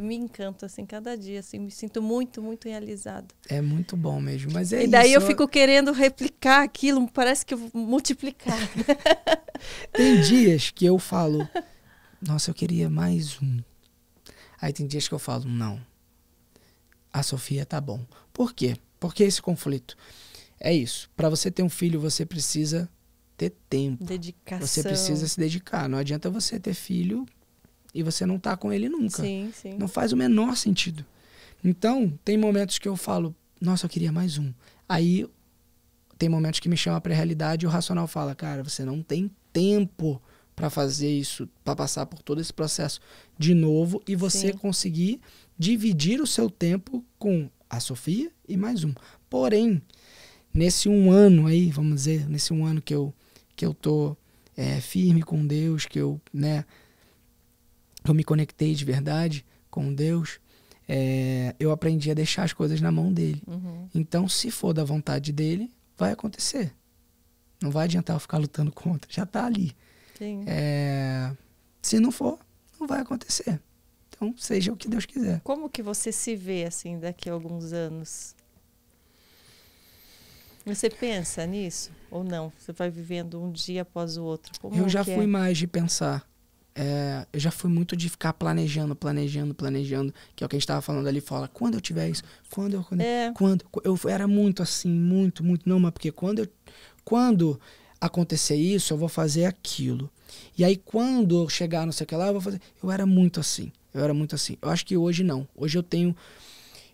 me encanto assim cada dia, assim, me sinto muito, muito realizado É muito bom mesmo, mas é E daí isso. eu fico querendo replicar aquilo, parece que eu vou multiplicar. tem dias que eu falo, nossa, eu queria mais um. Aí tem dias que eu falo, não. A Sofia tá bom. Por quê? Porque esse conflito é isso. Para você ter um filho, você precisa ter tempo. Dedicação. Você precisa se dedicar. Não adianta você ter filho e você não tá com ele nunca. Sim, sim. Não faz o menor sentido. Então, tem momentos que eu falo, nossa, eu queria mais um. Aí tem momentos que me chama para realidade e o racional fala, cara, você não tem tempo para fazer isso, para passar por todo esse processo de novo e você Sim. conseguir dividir o seu tempo com a Sofia e mais um. Porém, nesse um ano aí, vamos dizer, nesse um ano que eu que eu tô é, firme com Deus, que eu, né, eu me conectei de verdade com Deus, é, eu aprendi a deixar as coisas na mão dele. Uhum. Então, se for da vontade dele, vai acontecer. Não vai adiantar eu ficar lutando contra, já está ali. É, se não for, não vai acontecer. Então, seja o que Deus quiser. Como que você se vê assim daqui a alguns anos? Você pensa nisso ou não? Você vai vivendo um dia após o outro? Como eu já é? fui é? mais de pensar é, eu já fui muito de ficar planejando, planejando, planejando, que é o que a gente estava falando ali fala Quando eu tiver isso, quando eu. Quando, é. quando. Eu era muito assim, muito, muito. Não, mas porque quando eu, Quando acontecer isso, eu vou fazer aquilo. E aí, quando eu chegar, não sei o que lá, eu vou fazer. Eu era muito assim. Eu era muito assim. Eu acho que hoje não. Hoje eu tenho.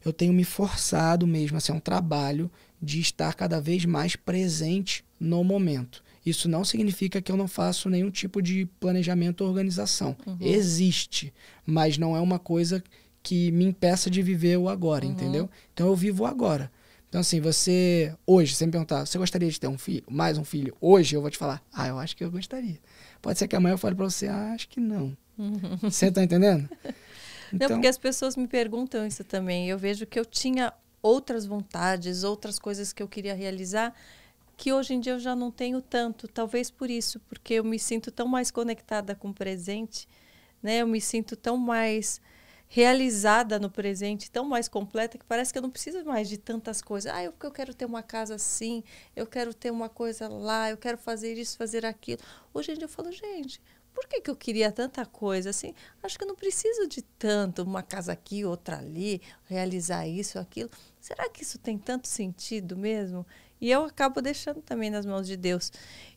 Eu tenho me forçado mesmo, assim, é um trabalho de estar cada vez mais presente no momento. Isso não significa que eu não faço nenhum tipo de planejamento ou organização. Uhum. Existe, mas não é uma coisa que me impeça de viver o agora, uhum. entendeu? Então eu vivo o agora. Então, assim, você hoje, você me perguntar, você gostaria de ter um filho, mais um filho? Hoje eu vou te falar, ah, eu acho que eu gostaria. Pode ser que amanhã eu fale pra você, ah, acho que não. Uhum. Você tá entendendo? Então... Não, porque as pessoas me perguntam isso também. Eu vejo que eu tinha outras vontades, outras coisas que eu queria realizar, que hoje em dia eu já não tenho tanto, talvez por isso, porque eu me sinto tão mais conectada com o presente, né? Eu me sinto tão mais realizada no presente, tão mais completa que parece que eu não preciso mais de tantas coisas. Ah, eu, eu quero ter uma casa assim, eu quero ter uma coisa lá, eu quero fazer isso, fazer aquilo. Hoje em dia eu falo, gente, por que, que eu queria tanta coisa assim? Acho que eu não preciso de tanto, uma casa aqui, outra ali, realizar isso, aquilo. Será que isso tem tanto sentido mesmo? E eu acabo deixando também nas mãos de Deus.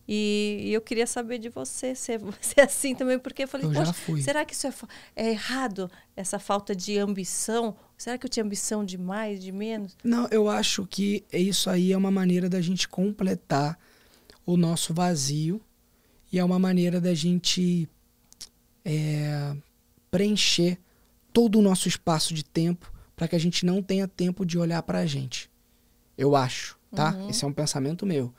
E, e eu queria saber de você, se é, se é assim também, porque eu falei, eu Poxa, será que isso é, é, errado, essa falta de ambição? Será que eu tinha ambição de mais, de menos? Não, eu acho que isso aí é uma maneira da gente completar o nosso vazio e é uma maneira da gente é, preencher todo o nosso espaço de tempo para que a gente não tenha tempo de olhar para a gente. Eu acho tá? Uhum. Esse é um pensamento meu.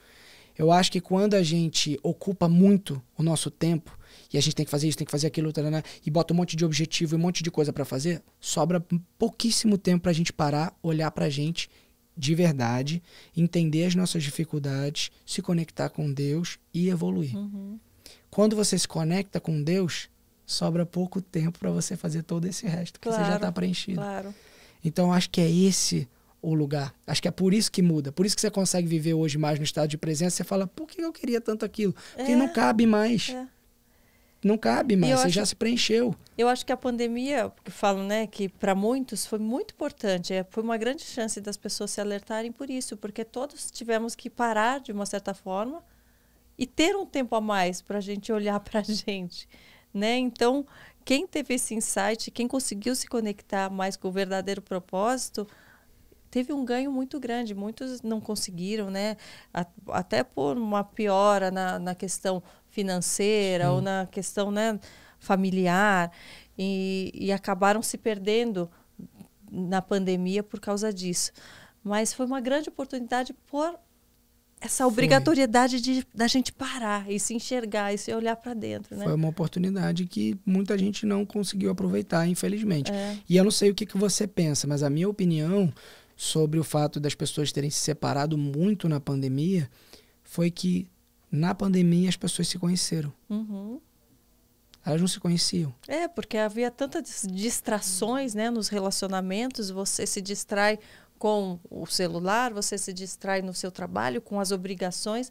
Eu acho que quando a gente ocupa muito o nosso tempo e a gente tem que fazer isso, tem que fazer aquilo, tarana, e bota um monte de objetivo e um monte de coisa para fazer, sobra pouquíssimo tempo para a gente parar, olhar para a gente de verdade, entender as nossas dificuldades, se conectar com Deus e evoluir. Uhum. Quando você se conecta com Deus, sobra pouco tempo para você fazer todo esse resto, porque claro, você já está preenchido. Claro. Então, acho que é esse o lugar. Acho que é por isso que muda. Por isso que você consegue viver hoje mais no estado de presença. Você fala, por que eu queria tanto aquilo? Porque é, não cabe mais. É. Não cabe mais, você acho, já se preencheu. Eu acho que a pandemia, que falo, né, que para muitos foi muito importante. É, foi uma grande chance das pessoas se alertarem por isso, porque todos tivemos que parar de uma certa forma e ter um tempo a mais para a gente olhar para a gente. Né? Então, quem teve esse insight, quem conseguiu se conectar mais com o verdadeiro propósito, teve um ganho muito grande. Muitos não conseguiram, né? Até por uma piora na, na questão financeira Sim. ou na questão né, familiar. E, e acabaram se perdendo na pandemia por causa disso. Mas foi uma grande oportunidade por essa obrigatoriedade de, da gente parar e se enxergar e se olhar para dentro, né? Foi uma oportunidade que muita gente não conseguiu aproveitar, infelizmente. É. E eu não sei o que, que você pensa, mas a minha opinião sobre o fato das pessoas terem se separado muito na pandemia foi que na pandemia as pessoas se conheceram. Uhum. Elas não se conheciam. É, porque havia tantas distrações né, nos relacionamentos, você se distrai com o celular, você se distrai no seu trabalho, com as obrigações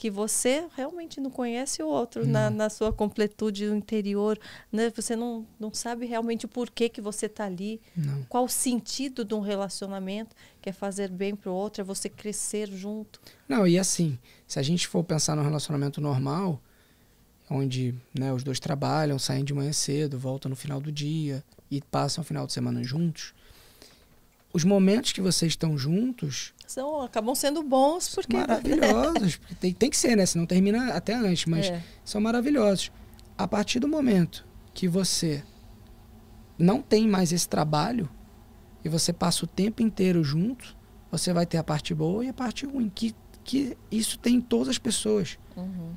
que você realmente não conhece o outro na, uhum. na, sua completude interior, né? Você não, não sabe realmente o porquê que você está ali, não. qual o sentido de um relacionamento, que é fazer bem para o outro, é você crescer junto. Não, e assim, se a gente for pensar num relacionamento normal, onde né, os dois trabalham, saem de manhã cedo, voltam no final do dia e passam o final de semana juntos, os momentos que vocês estão juntos são acabam sendo bons porque maravilhosos porque tem, tem que ser né senão termina até antes mas é. são maravilhosos a partir do momento que você não tem mais esse trabalho e você passa o tempo inteiro junto você vai ter a parte boa e a parte ruim que que isso tem em todas as pessoas uhum.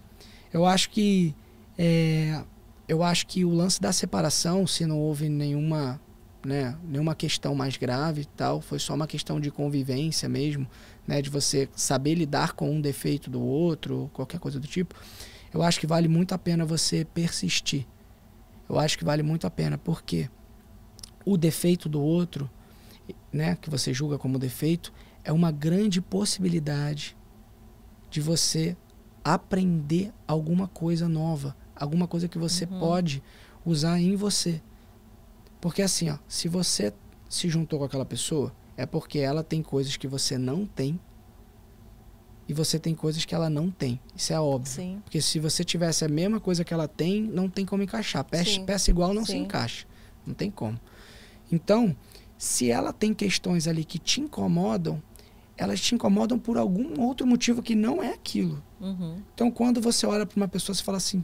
eu acho que é, eu acho que o lance da separação se não houve nenhuma né, nenhuma questão mais grave tal, foi só uma questão de convivência mesmo, né, de você saber lidar com um defeito do outro, qualquer coisa do tipo. Eu acho que vale muito a pena você persistir. Eu acho que vale muito a pena, porque o defeito do outro, né, que você julga como defeito, é uma grande possibilidade de você aprender alguma coisa nova, alguma coisa que você uhum. pode usar em você. Porque assim, ó, se você se juntou com aquela pessoa, é porque ela tem coisas que você não tem e você tem coisas que ela não tem. Isso é óbvio. Sim. Porque se você tivesse a mesma coisa que ela tem, não tem como encaixar. Peça, peça igual não Sim. se encaixa. Não tem como. Então, se ela tem questões ali que te incomodam, elas te incomodam por algum outro motivo que não é aquilo. Uhum. Então, quando você olha para uma pessoa, você fala assim: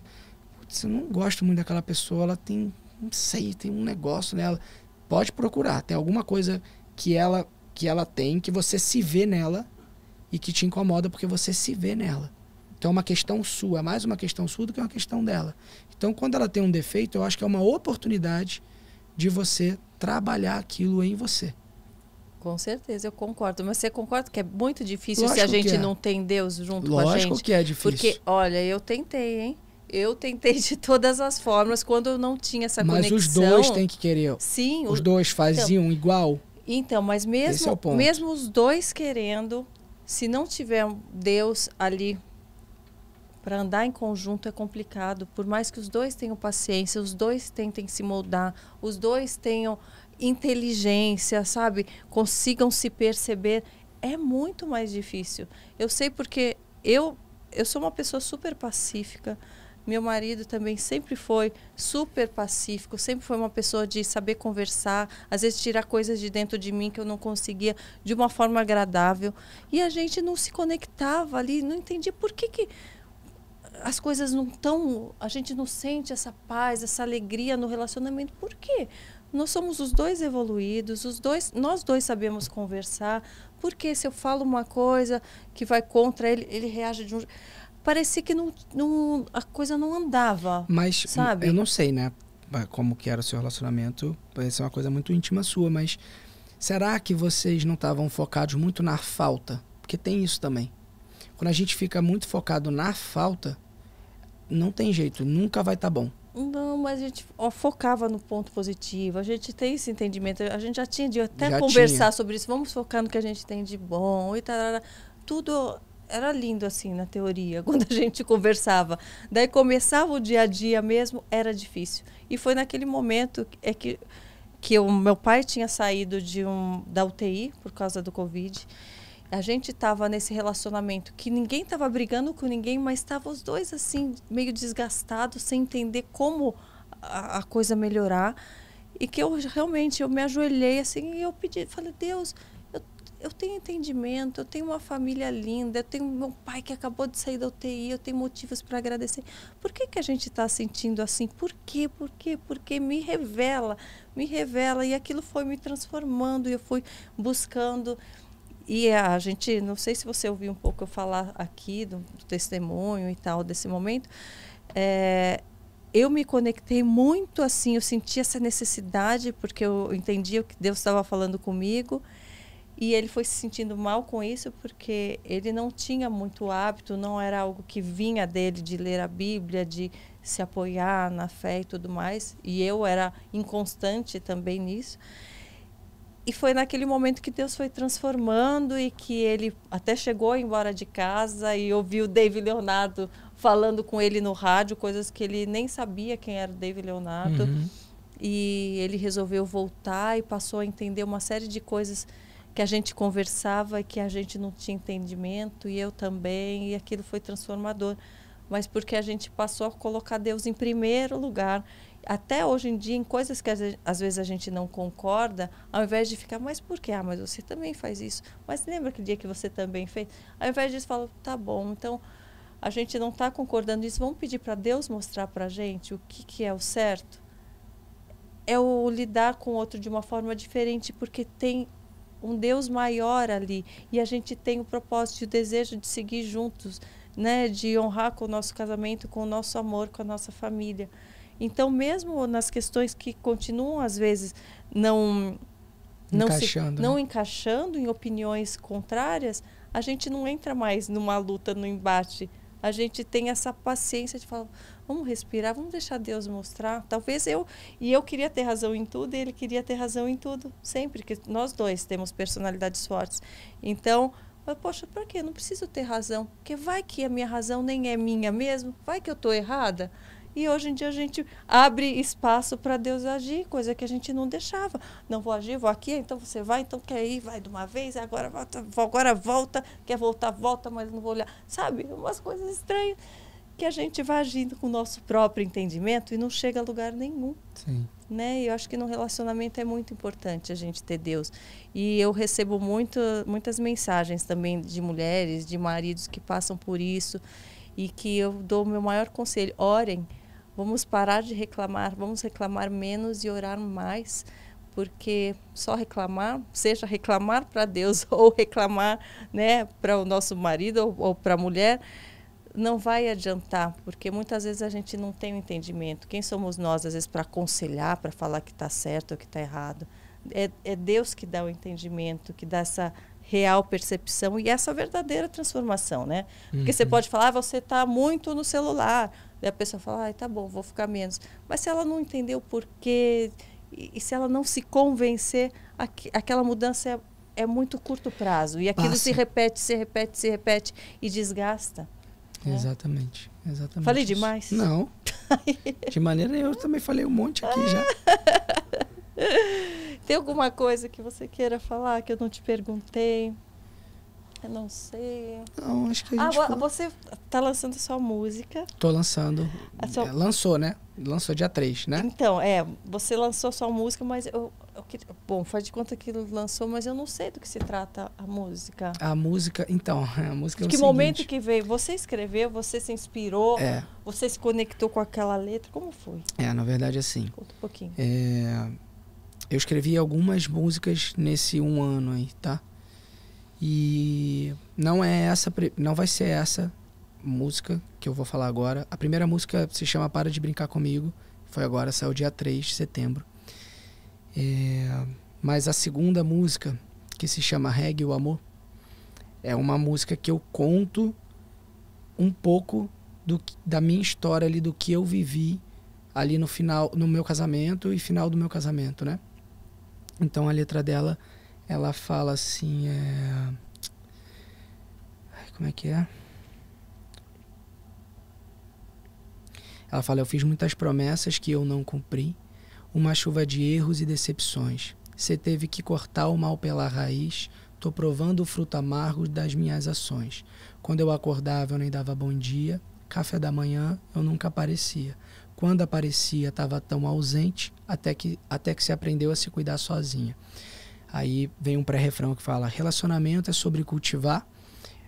Putz, eu não gosto muito daquela pessoa, ela tem não sei, tem um negócio nela. Pode procurar, tem alguma coisa que ela que ela tem que você se vê nela e que te incomoda porque você se vê nela. Então é uma questão sua, é mais uma questão sua do que uma questão dela. Então quando ela tem um defeito, eu acho que é uma oportunidade de você trabalhar aquilo em você. Com certeza, eu concordo. Mas você concorda que é muito difícil Lógico se a gente é. não tem Deus junto Lógico com a gente? Lógico que é difícil. Porque, olha, eu tentei, hein? Eu tentei de todas as formas quando eu não tinha essa mas conexão. Mas os dois têm que querer. Sim. Os o... dois faziam então, igual. Então, mas é mesmo, é mesmo os dois querendo, se não tiver Deus ali para andar em conjunto é complicado. Por mais que os dois tenham paciência, os dois tentem se moldar, os dois tenham inteligência, sabe? Consigam se perceber, é muito mais difícil. Eu sei porque eu eu sou uma pessoa super pacífica. Meu marido também sempre foi super pacífico, sempre foi uma pessoa de saber conversar, às vezes tirar coisas de dentro de mim que eu não conseguia de uma forma agradável. E a gente não se conectava ali, não entendia por que que as coisas não tão, a gente não sente essa paz, essa alegria no relacionamento. Por quê? Nós somos os dois evoluídos, os dois, nós dois sabemos conversar. Porque se eu falo uma coisa que vai contra ele, ele reage de um parecia que não, não, a coisa não andava. Mas hum, sabe? eu não sei, né? Como que era o seu relacionamento. Parece uma coisa muito íntima sua, mas será que vocês não estavam focados muito na falta? Porque tem isso também. Quando a gente fica muito focado na falta, não tem jeito, nunca vai estar tá bom. Não, mas a gente ó, focava no ponto positivo. A gente tem esse entendimento. A gente já tinha de até já conversar tinha. sobre isso. Vamos focar no que a gente tem de bom e tal. Tudo era lindo assim na teoria, quando a gente conversava. Daí começava o dia a dia mesmo, era difícil. E foi naquele momento é que que o meu pai tinha saído de um da UTI por causa do Covid. A gente estava nesse relacionamento que ninguém estava brigando com ninguém, mas estavam os dois assim meio desgastados, sem entender como a, a coisa melhorar. E que eu realmente eu me ajoelhei assim e eu pedi, falei: "Deus, eu tenho entendimento, eu tenho uma família linda, eu tenho meu pai que acabou de sair da UTI, eu tenho motivos para agradecer. Por que, que a gente está sentindo assim? Por quê? Por quê? Porque me revela, me revela. E aquilo foi me transformando e eu fui buscando. E a gente, não sei se você ouviu um pouco eu falar aqui do, do testemunho e tal, desse momento. É, eu me conectei muito assim, eu senti essa necessidade, porque eu entendia o que Deus estava falando comigo. E ele foi se sentindo mal com isso porque ele não tinha muito hábito, não era algo que vinha dele de ler a Bíblia, de se apoiar na fé e tudo mais. E eu era inconstante também nisso. E foi naquele momento que Deus foi transformando e que ele até chegou embora de casa e ouviu David Leonardo falando com ele no rádio, coisas que ele nem sabia quem era o David Leonardo. Uhum. E ele resolveu voltar e passou a entender uma série de coisas que a gente conversava e que a gente não tinha entendimento e eu também e aquilo foi transformador mas porque a gente passou a colocar Deus em primeiro lugar até hoje em dia em coisas que às vezes a gente não concorda ao invés de ficar mas por que ah mas você também faz isso mas lembra que dia que você também fez ao invés disso fala tá bom então a gente não está concordando nisso vamos pedir para Deus mostrar para a gente o que que é o certo é o lidar com o outro de uma forma diferente porque tem um Deus maior ali. E a gente tem o propósito e o desejo de seguir juntos, né? de honrar com o nosso casamento, com o nosso amor, com a nossa família. Então, mesmo nas questões que continuam, às vezes, não. Não encaixando, se, né? não né? encaixando em opiniões contrárias, a gente não entra mais numa luta, no embate a gente tem essa paciência de falar, vamos respirar, vamos deixar Deus mostrar. Talvez eu, e eu queria ter razão em tudo, e ele queria ter razão em tudo, sempre, que nós dois temos personalidades fortes. Então, eu, poxa, para que? Não preciso ter razão, porque vai que a minha razão nem é minha mesmo, vai que eu estou errada. E hoje em dia a gente abre espaço para Deus agir, coisa que a gente não deixava. Não vou agir, vou aqui, então você vai, então quer ir, vai de uma vez, agora volta, agora volta, quer voltar, volta, mas não vou olhar. Sabe? Umas coisas estranhas que a gente vai agindo com o nosso próprio entendimento e não chega a lugar nenhum. Sim. Né? E eu acho que no relacionamento é muito importante a gente ter Deus. E eu recebo muito, muitas mensagens também de mulheres, de maridos que passam por isso e que eu dou o meu maior conselho: orem, vamos parar de reclamar, vamos reclamar menos e orar mais, porque só reclamar, seja reclamar para Deus ou reclamar né, para o nosso marido ou, ou para a mulher, não vai adiantar, porque muitas vezes a gente não tem o um entendimento. Quem somos nós, às vezes, para aconselhar, para falar que está certo ou que está errado? É, é Deus que dá o entendimento, que dá essa real percepção e essa verdadeira transformação, né? Porque uhum. você pode falar, ah, você está muito no celular. E a pessoa fala, ah, tá bom, vou ficar menos. Mas se ela não entender o porquê e, e se ela não se convencer, aqu aquela mudança é, é, muito curto prazo. E aquilo Passa. se repete, se repete, se repete e desgasta. Né? Exatamente, exatamente. Falei isso. demais? Não. De maneira eu também falei um monte aqui já. Tem alguma coisa que você queira falar que eu não te perguntei? Eu não sei. Não, acho que a ah, gente ah, você tá lançando sua música. Tô lançando. Sua... É, lançou, né? Lançou dia 3, né? Então, é, você lançou sua música, mas eu, eu bom, faz de conta que lançou, mas eu não sei do que se trata a música. A música, então, a música é de que é o momento seguinte. que veio? Você escreveu, você se inspirou, é. você se conectou com aquela letra, como foi? É, na verdade assim. Conta um pouquinho. É eu escrevi algumas músicas nesse um ano aí, tá? E não é essa, não vai ser essa música que eu vou falar agora. A primeira música se chama Para de Brincar Comigo. Foi agora, saiu dia 3 de setembro. É, mas a segunda música, que se chama Reggae o Amor, é uma música que eu conto um pouco do, da minha história ali, do que eu vivi ali no final, no meu casamento e final do meu casamento, né? Então a letra dela, ela fala assim, é... Ai, como é que é? Ela fala: Eu fiz muitas promessas que eu não cumpri, uma chuva de erros e decepções. Você teve que cortar o mal pela raiz. Tô provando o fruto amargo das minhas ações. Quando eu acordava, eu nem dava bom dia. Café da manhã, eu nunca aparecia quando aparecia estava tão ausente, até que, até que se aprendeu a se cuidar sozinha. Aí vem um pré-refrão que fala: relacionamento é sobre cultivar,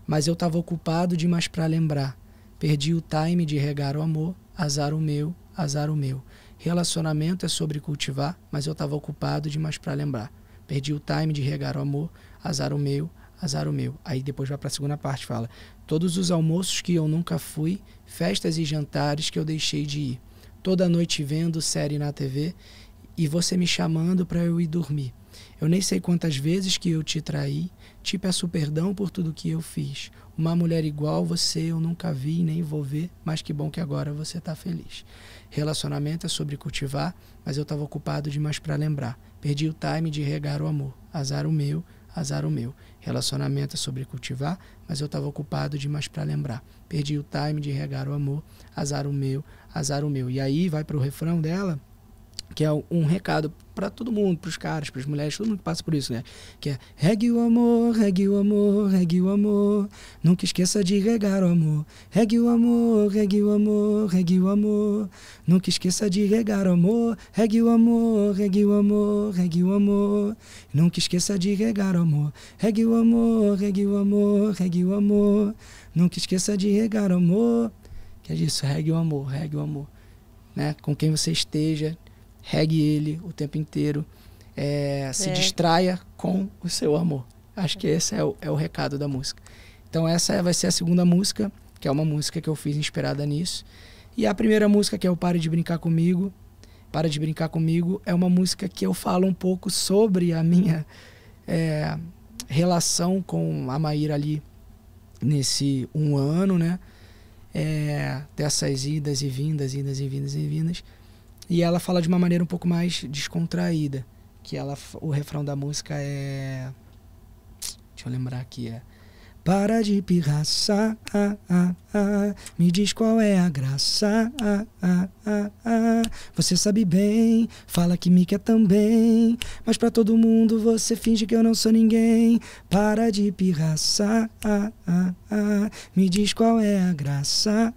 mas eu estava ocupado demais para lembrar. Perdi o time de regar o amor, azar o meu, azar o meu. Relacionamento é sobre cultivar, mas eu estava ocupado demais para lembrar. Perdi o time de regar o amor, azar o meu, azar o meu. Aí depois vai para a segunda parte, fala: todos os almoços que eu nunca fui, festas e jantares que eu deixei de ir toda noite vendo série na TV e você me chamando para eu ir dormir. Eu nem sei quantas vezes que eu te traí, te peço perdão por tudo que eu fiz. Uma mulher igual você eu nunca vi nem vou ver, mas que bom que agora você está feliz. Relacionamento é sobre cultivar, mas eu estava ocupado demais para lembrar. Perdi o time de regar o amor. Azar o meu, azar o meu. Relacionamento é sobre cultivar, mas eu estava ocupado demais para lembrar. Perdi o time de regar o amor. Azar o meu, azar o meu. E aí vai para o refrão dela, que é um recado para todo mundo, para os caras, para as mulheres, todo mundo que passa por isso, né? Que é regue o amor, regue o amor, regue o amor, nunca esqueça de regar o amor. Regue o amor, regue o amor, regue o amor, nunca esqueça de regar o amor. Regue o amor, regue o amor, regue o amor, nunca esqueça de regar o amor. Regue o amor, regue o amor, regue o amor, nunca esqueça de regar o amor. Que é isso, regue o amor, regue o amor. Né? Com quem você esteja, regue ele o tempo inteiro. É, se é. distraia com o seu amor. Acho que esse é o, é o recado da música. Então essa vai ser a segunda música, que é uma música que eu fiz inspirada nisso. E a primeira música, que é o Pare de Brincar Comigo, Pare de Brincar Comigo, é uma música que eu falo um pouco sobre a minha é, relação com a Maíra ali nesse um ano, né? é, dessas idas e vindas, idas e vindas e vindas. E ela fala de uma maneira um pouco mais descontraída, que ela o refrão da música é deixa eu lembrar aqui é para de pirraça, ah, ah, ah, me diz qual é a graça. Você sabe bem, fala que me quer também, mas para todo mundo você finge que eu não sou ninguém. Para de pirraça, me diz qual é a graça.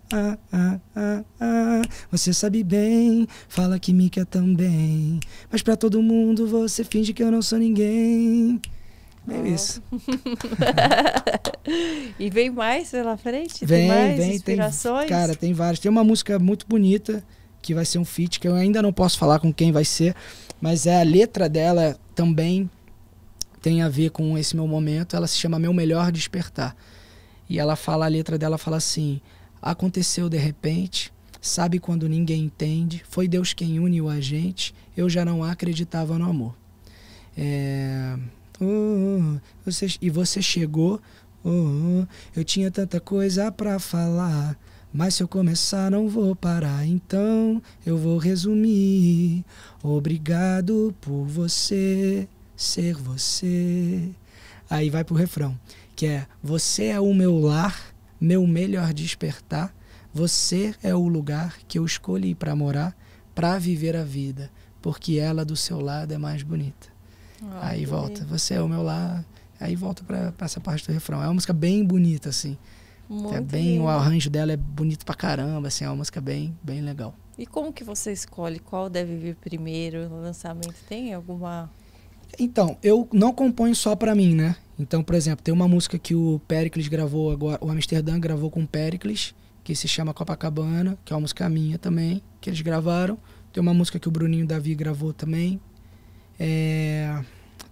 Você sabe bem, fala que me quer também, mas para todo mundo você finge que eu não sou ninguém. É isso. e vem mais pela frente? Vem, tem mais vem, inspirações? Tem, cara, tem vários. Tem uma música muito bonita que vai ser um feat, que eu ainda não posso falar com quem vai ser, mas é a letra dela também tem a ver com esse meu momento. Ela se chama Meu Melhor Despertar. E ela fala, a letra dela fala assim: Aconteceu de repente, sabe quando ninguém entende, foi Deus quem uniu a gente, eu já não acreditava no amor. É Uh, você, e você chegou. Uh, eu tinha tanta coisa para falar. Mas se eu começar, não vou parar, então eu vou resumir. Obrigado por você ser você. Aí vai pro refrão, que é: Você é o meu lar, meu melhor despertar. Você é o lugar que eu escolhi para morar, para viver a vida, porque ela do seu lado é mais bonita. Ah, aí volta, bem. você é o meu lá Aí volta para essa parte do refrão. É uma música bem bonita, assim. Muito é bem, lindo. o arranjo dela é bonito pra caramba, assim, é uma música bem, bem legal. E como que você escolhe qual deve vir primeiro no lançamento? Tem alguma Então, eu não componho só para mim, né? Então, por exemplo, tem uma música que o Pericles gravou agora, o Amsterdã gravou com o Pericles, que se chama Copacabana, que é uma música minha também, que eles gravaram. Tem uma música que o Bruninho Davi gravou também, é,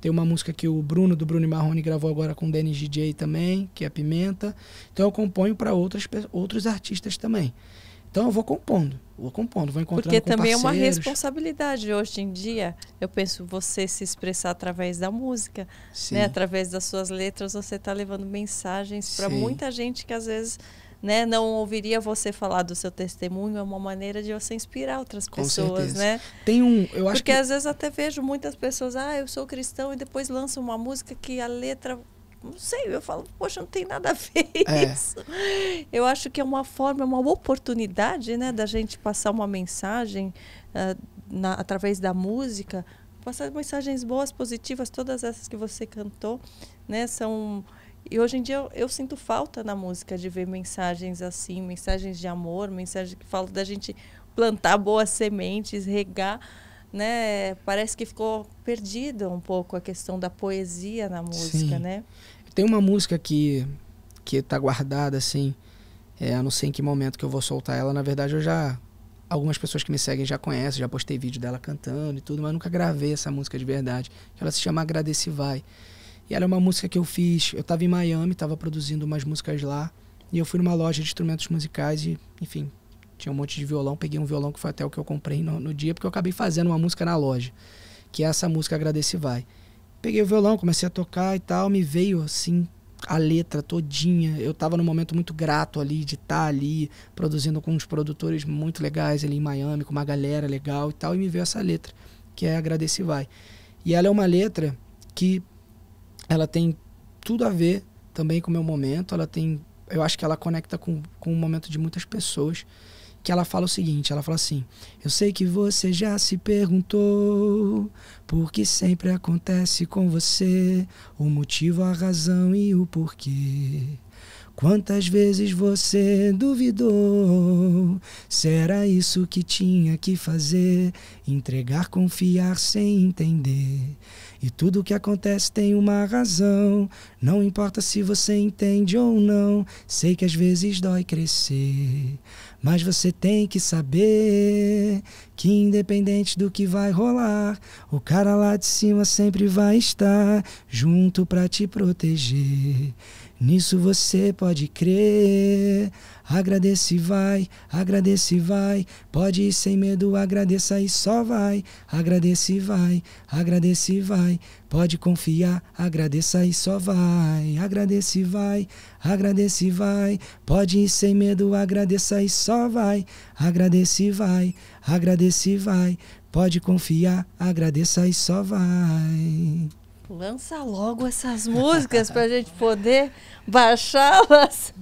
tem uma música que o Bruno, do Bruno Marrone, gravou agora com o Dennis DJ também, que é Pimenta. Então eu componho para outros artistas também. Então eu vou compondo, vou compondo, vou encontrando Porque também parceiros. é uma responsabilidade hoje em dia. Eu penso você se expressar através da música, né? através das suas letras, você está levando mensagens para muita gente que às vezes né, não ouviria você falar do seu testemunho, é uma maneira de você inspirar outras pessoas, né? Tem um, eu acho Porque que... às vezes até vejo muitas pessoas, ah, eu sou cristão e depois lança uma música que a letra não sei, eu falo, poxa, não tem nada a ver é. isso. Eu acho que é uma forma, é uma oportunidade, né, da gente passar uma mensagem uh, na, através da música, passar mensagens boas, positivas, todas essas que você cantou, né, são e hoje em dia eu, eu, sinto falta na música de ver mensagens assim, mensagens de amor, mensagens que falam da gente plantar boas sementes, regar, né? Parece que ficou perdida um pouco a questão da poesia na música, Sim. né? Tem uma música que que tá guardada assim, é, a não sei em que momento que eu vou soltar ela, na verdade eu já algumas pessoas que me seguem já conhecem, já postei vídeo dela cantando e tudo, mas nunca gravei essa música de verdade. Ela se chama Agradece Vai. E era é uma música que eu fiz. Eu estava em Miami, estava produzindo umas músicas lá. E eu fui numa loja de instrumentos musicais e, enfim, tinha um monte de violão. Peguei um violão que foi até o que eu comprei no, no dia, porque eu acabei fazendo uma música na loja. Que é essa música Agradece Vai. Peguei o violão, comecei a tocar e tal. Me veio assim a letra todinha. Eu estava num momento muito grato ali de estar tá ali produzindo com uns produtores muito legais ali em Miami, com uma galera legal e tal, e me veio essa letra, que é Agradece Vai. E ela é uma letra que ela tem tudo a ver também com o meu momento. Ela tem. Eu acho que ela conecta com, com o momento de muitas pessoas. Que ela fala o seguinte: ela fala assim. Eu sei que você já se perguntou por que sempre acontece com você, o motivo, a razão e o porquê. Quantas vezes você duvidou? Será isso que tinha que fazer? Entregar, confiar sem entender. E tudo o que acontece tem uma razão. Não importa se você entende ou não. Sei que às vezes dói crescer. Mas você tem que saber que, independente do que vai rolar, o cara lá de cima sempre vai estar junto para te proteger. Nisso você pode crer. Agradece e vai, agradece e vai. Pode ir sem medo, agradeça e só vai. Agradece e vai, agradece e vai. Pode confiar, agradeça e só vai. Agradece e vai, agradece e vai. Pode ir sem medo, agradeça e só vai. Agradece e vai, agradece e vai. Pode confiar, agradeça e só vai lança logo essas músicas para a gente poder baixá-las.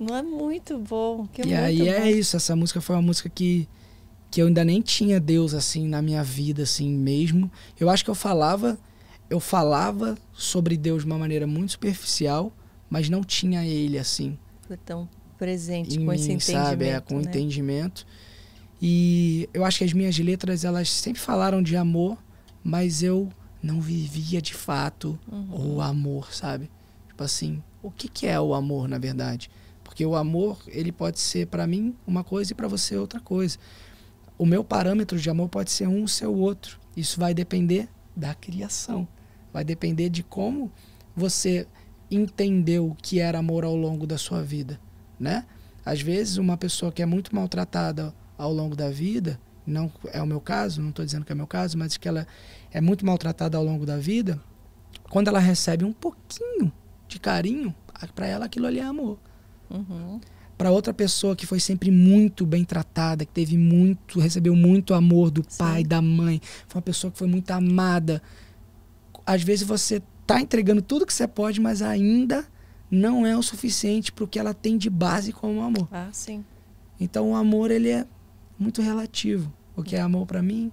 Não é muito bom. e muito aí é bom. é isso, essa música foi uma música que, que eu ainda nem tinha Deus assim na minha vida, assim mesmo. Eu acho que eu falava, eu falava sobre Deus de uma maneira muito superficial, mas não tinha ele assim. Foi tão presente em com mim, esse entendimento. Sabe? É, com né? entendimento. E eu acho que as minhas letras, elas sempre falaram de amor, mas eu não vivia de fato uhum. o amor, sabe? Tipo assim, o que, que é o amor na verdade? Porque o amor, ele pode ser para mim uma coisa e para você outra coisa. O meu parâmetro de amor pode ser um, o seu outro. Isso vai depender da criação. Vai depender de como você entendeu o que era amor ao longo da sua vida, né? Às vezes uma pessoa que é muito maltratada ao longo da vida, não é o meu caso, não estou dizendo que é o meu caso, mas que ela é muito maltratada ao longo da vida, quando ela recebe um pouquinho de carinho, para ela aquilo ali é amor. Uhum. Para outra pessoa que foi sempre muito bem tratada, que teve muito, recebeu muito amor do Sim. pai, da mãe, foi uma pessoa que foi muito amada. Às vezes você tá entregando tudo que você pode, mas ainda não é o suficiente para o que ela tem de base como amor. Ah, sim. Então o amor ele é muito relativo. O que é amor para mim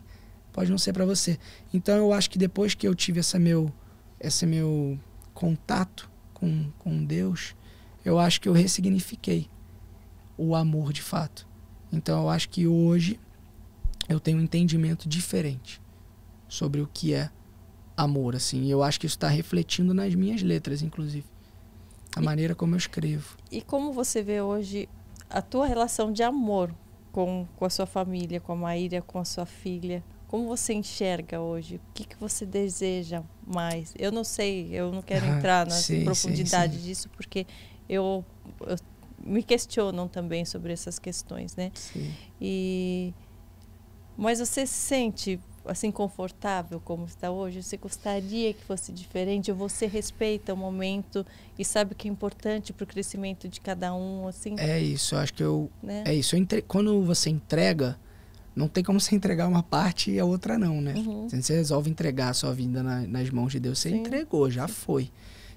pode não ser para você. Então eu acho que depois que eu tive essa meu, esse meu contato com, com Deus, eu acho que eu ressignifiquei o amor de fato. Então eu acho que hoje eu tenho um entendimento diferente sobre o que é amor, assim. E eu acho que isso está refletindo nas minhas letras, inclusive. A e, maneira como eu escrevo. E como você vê hoje a tua relação de amor com, com a sua família, com a Maíra, com a sua filha? Como você enxerga hoje? O que, que você deseja mais? Eu não sei, eu não quero ah, entrar na sim, profundidade sim, sim. disso, porque eu, eu, me questionam também sobre essas questões, né? E mas você se sente assim confortável como está hoje? Você gostaria que fosse diferente? Ou você respeita o momento e sabe que é importante para o crescimento de cada um? Assim? É isso. acho que eu né? é isso. Eu entre... Quando você entrega não tem como você entregar uma parte e a outra não, né? Uhum. Se você resolve entregar a sua vida na, nas mãos de Deus, você Sim. entregou, já foi.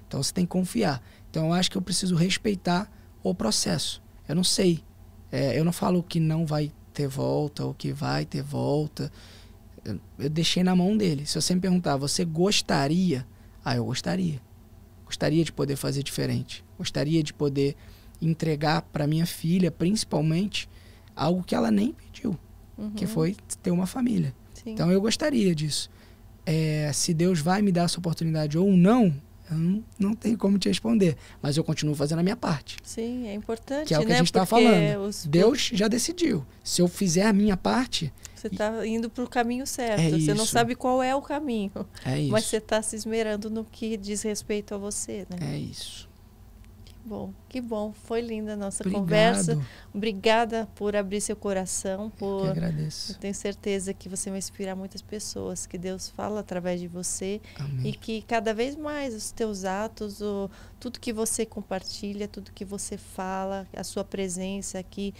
Então você tem que confiar. Então eu acho que eu preciso respeitar o processo. Eu não sei. É, eu não falo que não vai ter volta ou que vai ter volta. Eu, eu deixei na mão dele. Se você me perguntar, você gostaria? Ah, eu gostaria. Gostaria de poder fazer diferente. Gostaria de poder entregar para minha filha, principalmente, algo que ela nem pediu uhum. que foi ter uma família. Sim. Então eu gostaria disso. É, se Deus vai me dar essa oportunidade ou não, eu não, não tenho como te responder. Mas eu continuo fazendo a minha parte. Sim, é importante. Que é o que né? a gente está falando. Os... Deus já decidiu. Se eu fizer a minha parte. Você está indo para o caminho certo. É você isso. não sabe qual é o caminho. É isso. Mas você está se esmerando no que diz respeito a você. Né? É isso. Bom, que bom. Foi linda a nossa Obrigado. conversa. Obrigada por abrir seu coração. Por... Eu agradeço. Eu tenho certeza que você vai inspirar muitas pessoas, que Deus fala através de você. Amém. E que cada vez mais os teus atos, o... tudo que você compartilha, tudo que você fala, a sua presença aqui,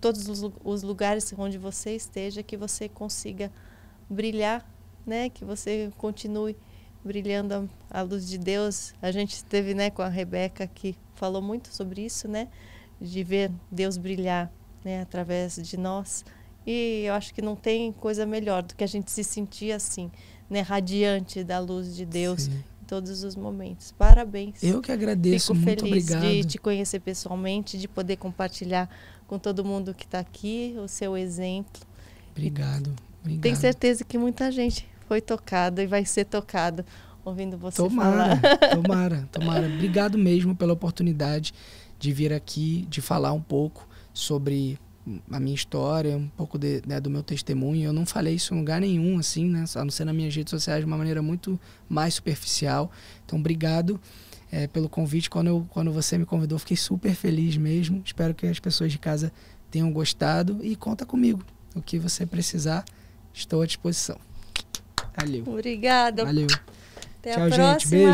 todos os, os lugares onde você esteja, que você consiga brilhar, né? Que você continue brilhando a, a luz de Deus. A gente teve, né, com a Rebeca que falou muito sobre isso, né, de ver Deus brilhar, né, através de nós. E eu acho que não tem coisa melhor do que a gente se sentir assim, né, radiante da luz de Deus. Sim. em Todos os momentos. Parabéns. Eu que agradeço. Fico muito feliz obrigado. de te conhecer pessoalmente, de poder compartilhar com todo mundo que está aqui o seu exemplo. Obrigado. Obrigado. Tenho certeza que muita gente foi tocado e vai ser tocado ouvindo você tomara, falar. Tomara, tomara. Obrigado mesmo pela oportunidade de vir aqui, de falar um pouco sobre a minha história, um pouco de, né, do meu testemunho. Eu não falei isso em lugar nenhum, assim, né? A não ser nas minhas redes sociais de uma maneira muito mais superficial. Então, obrigado é, pelo convite. Quando, eu, quando você me convidou, fiquei super feliz mesmo. Espero que as pessoas de casa tenham gostado e conta comigo. O que você precisar, estou à disposição. Valeu. Obrigada. Valeu. Até Tchau, a próxima. gente. Beijo.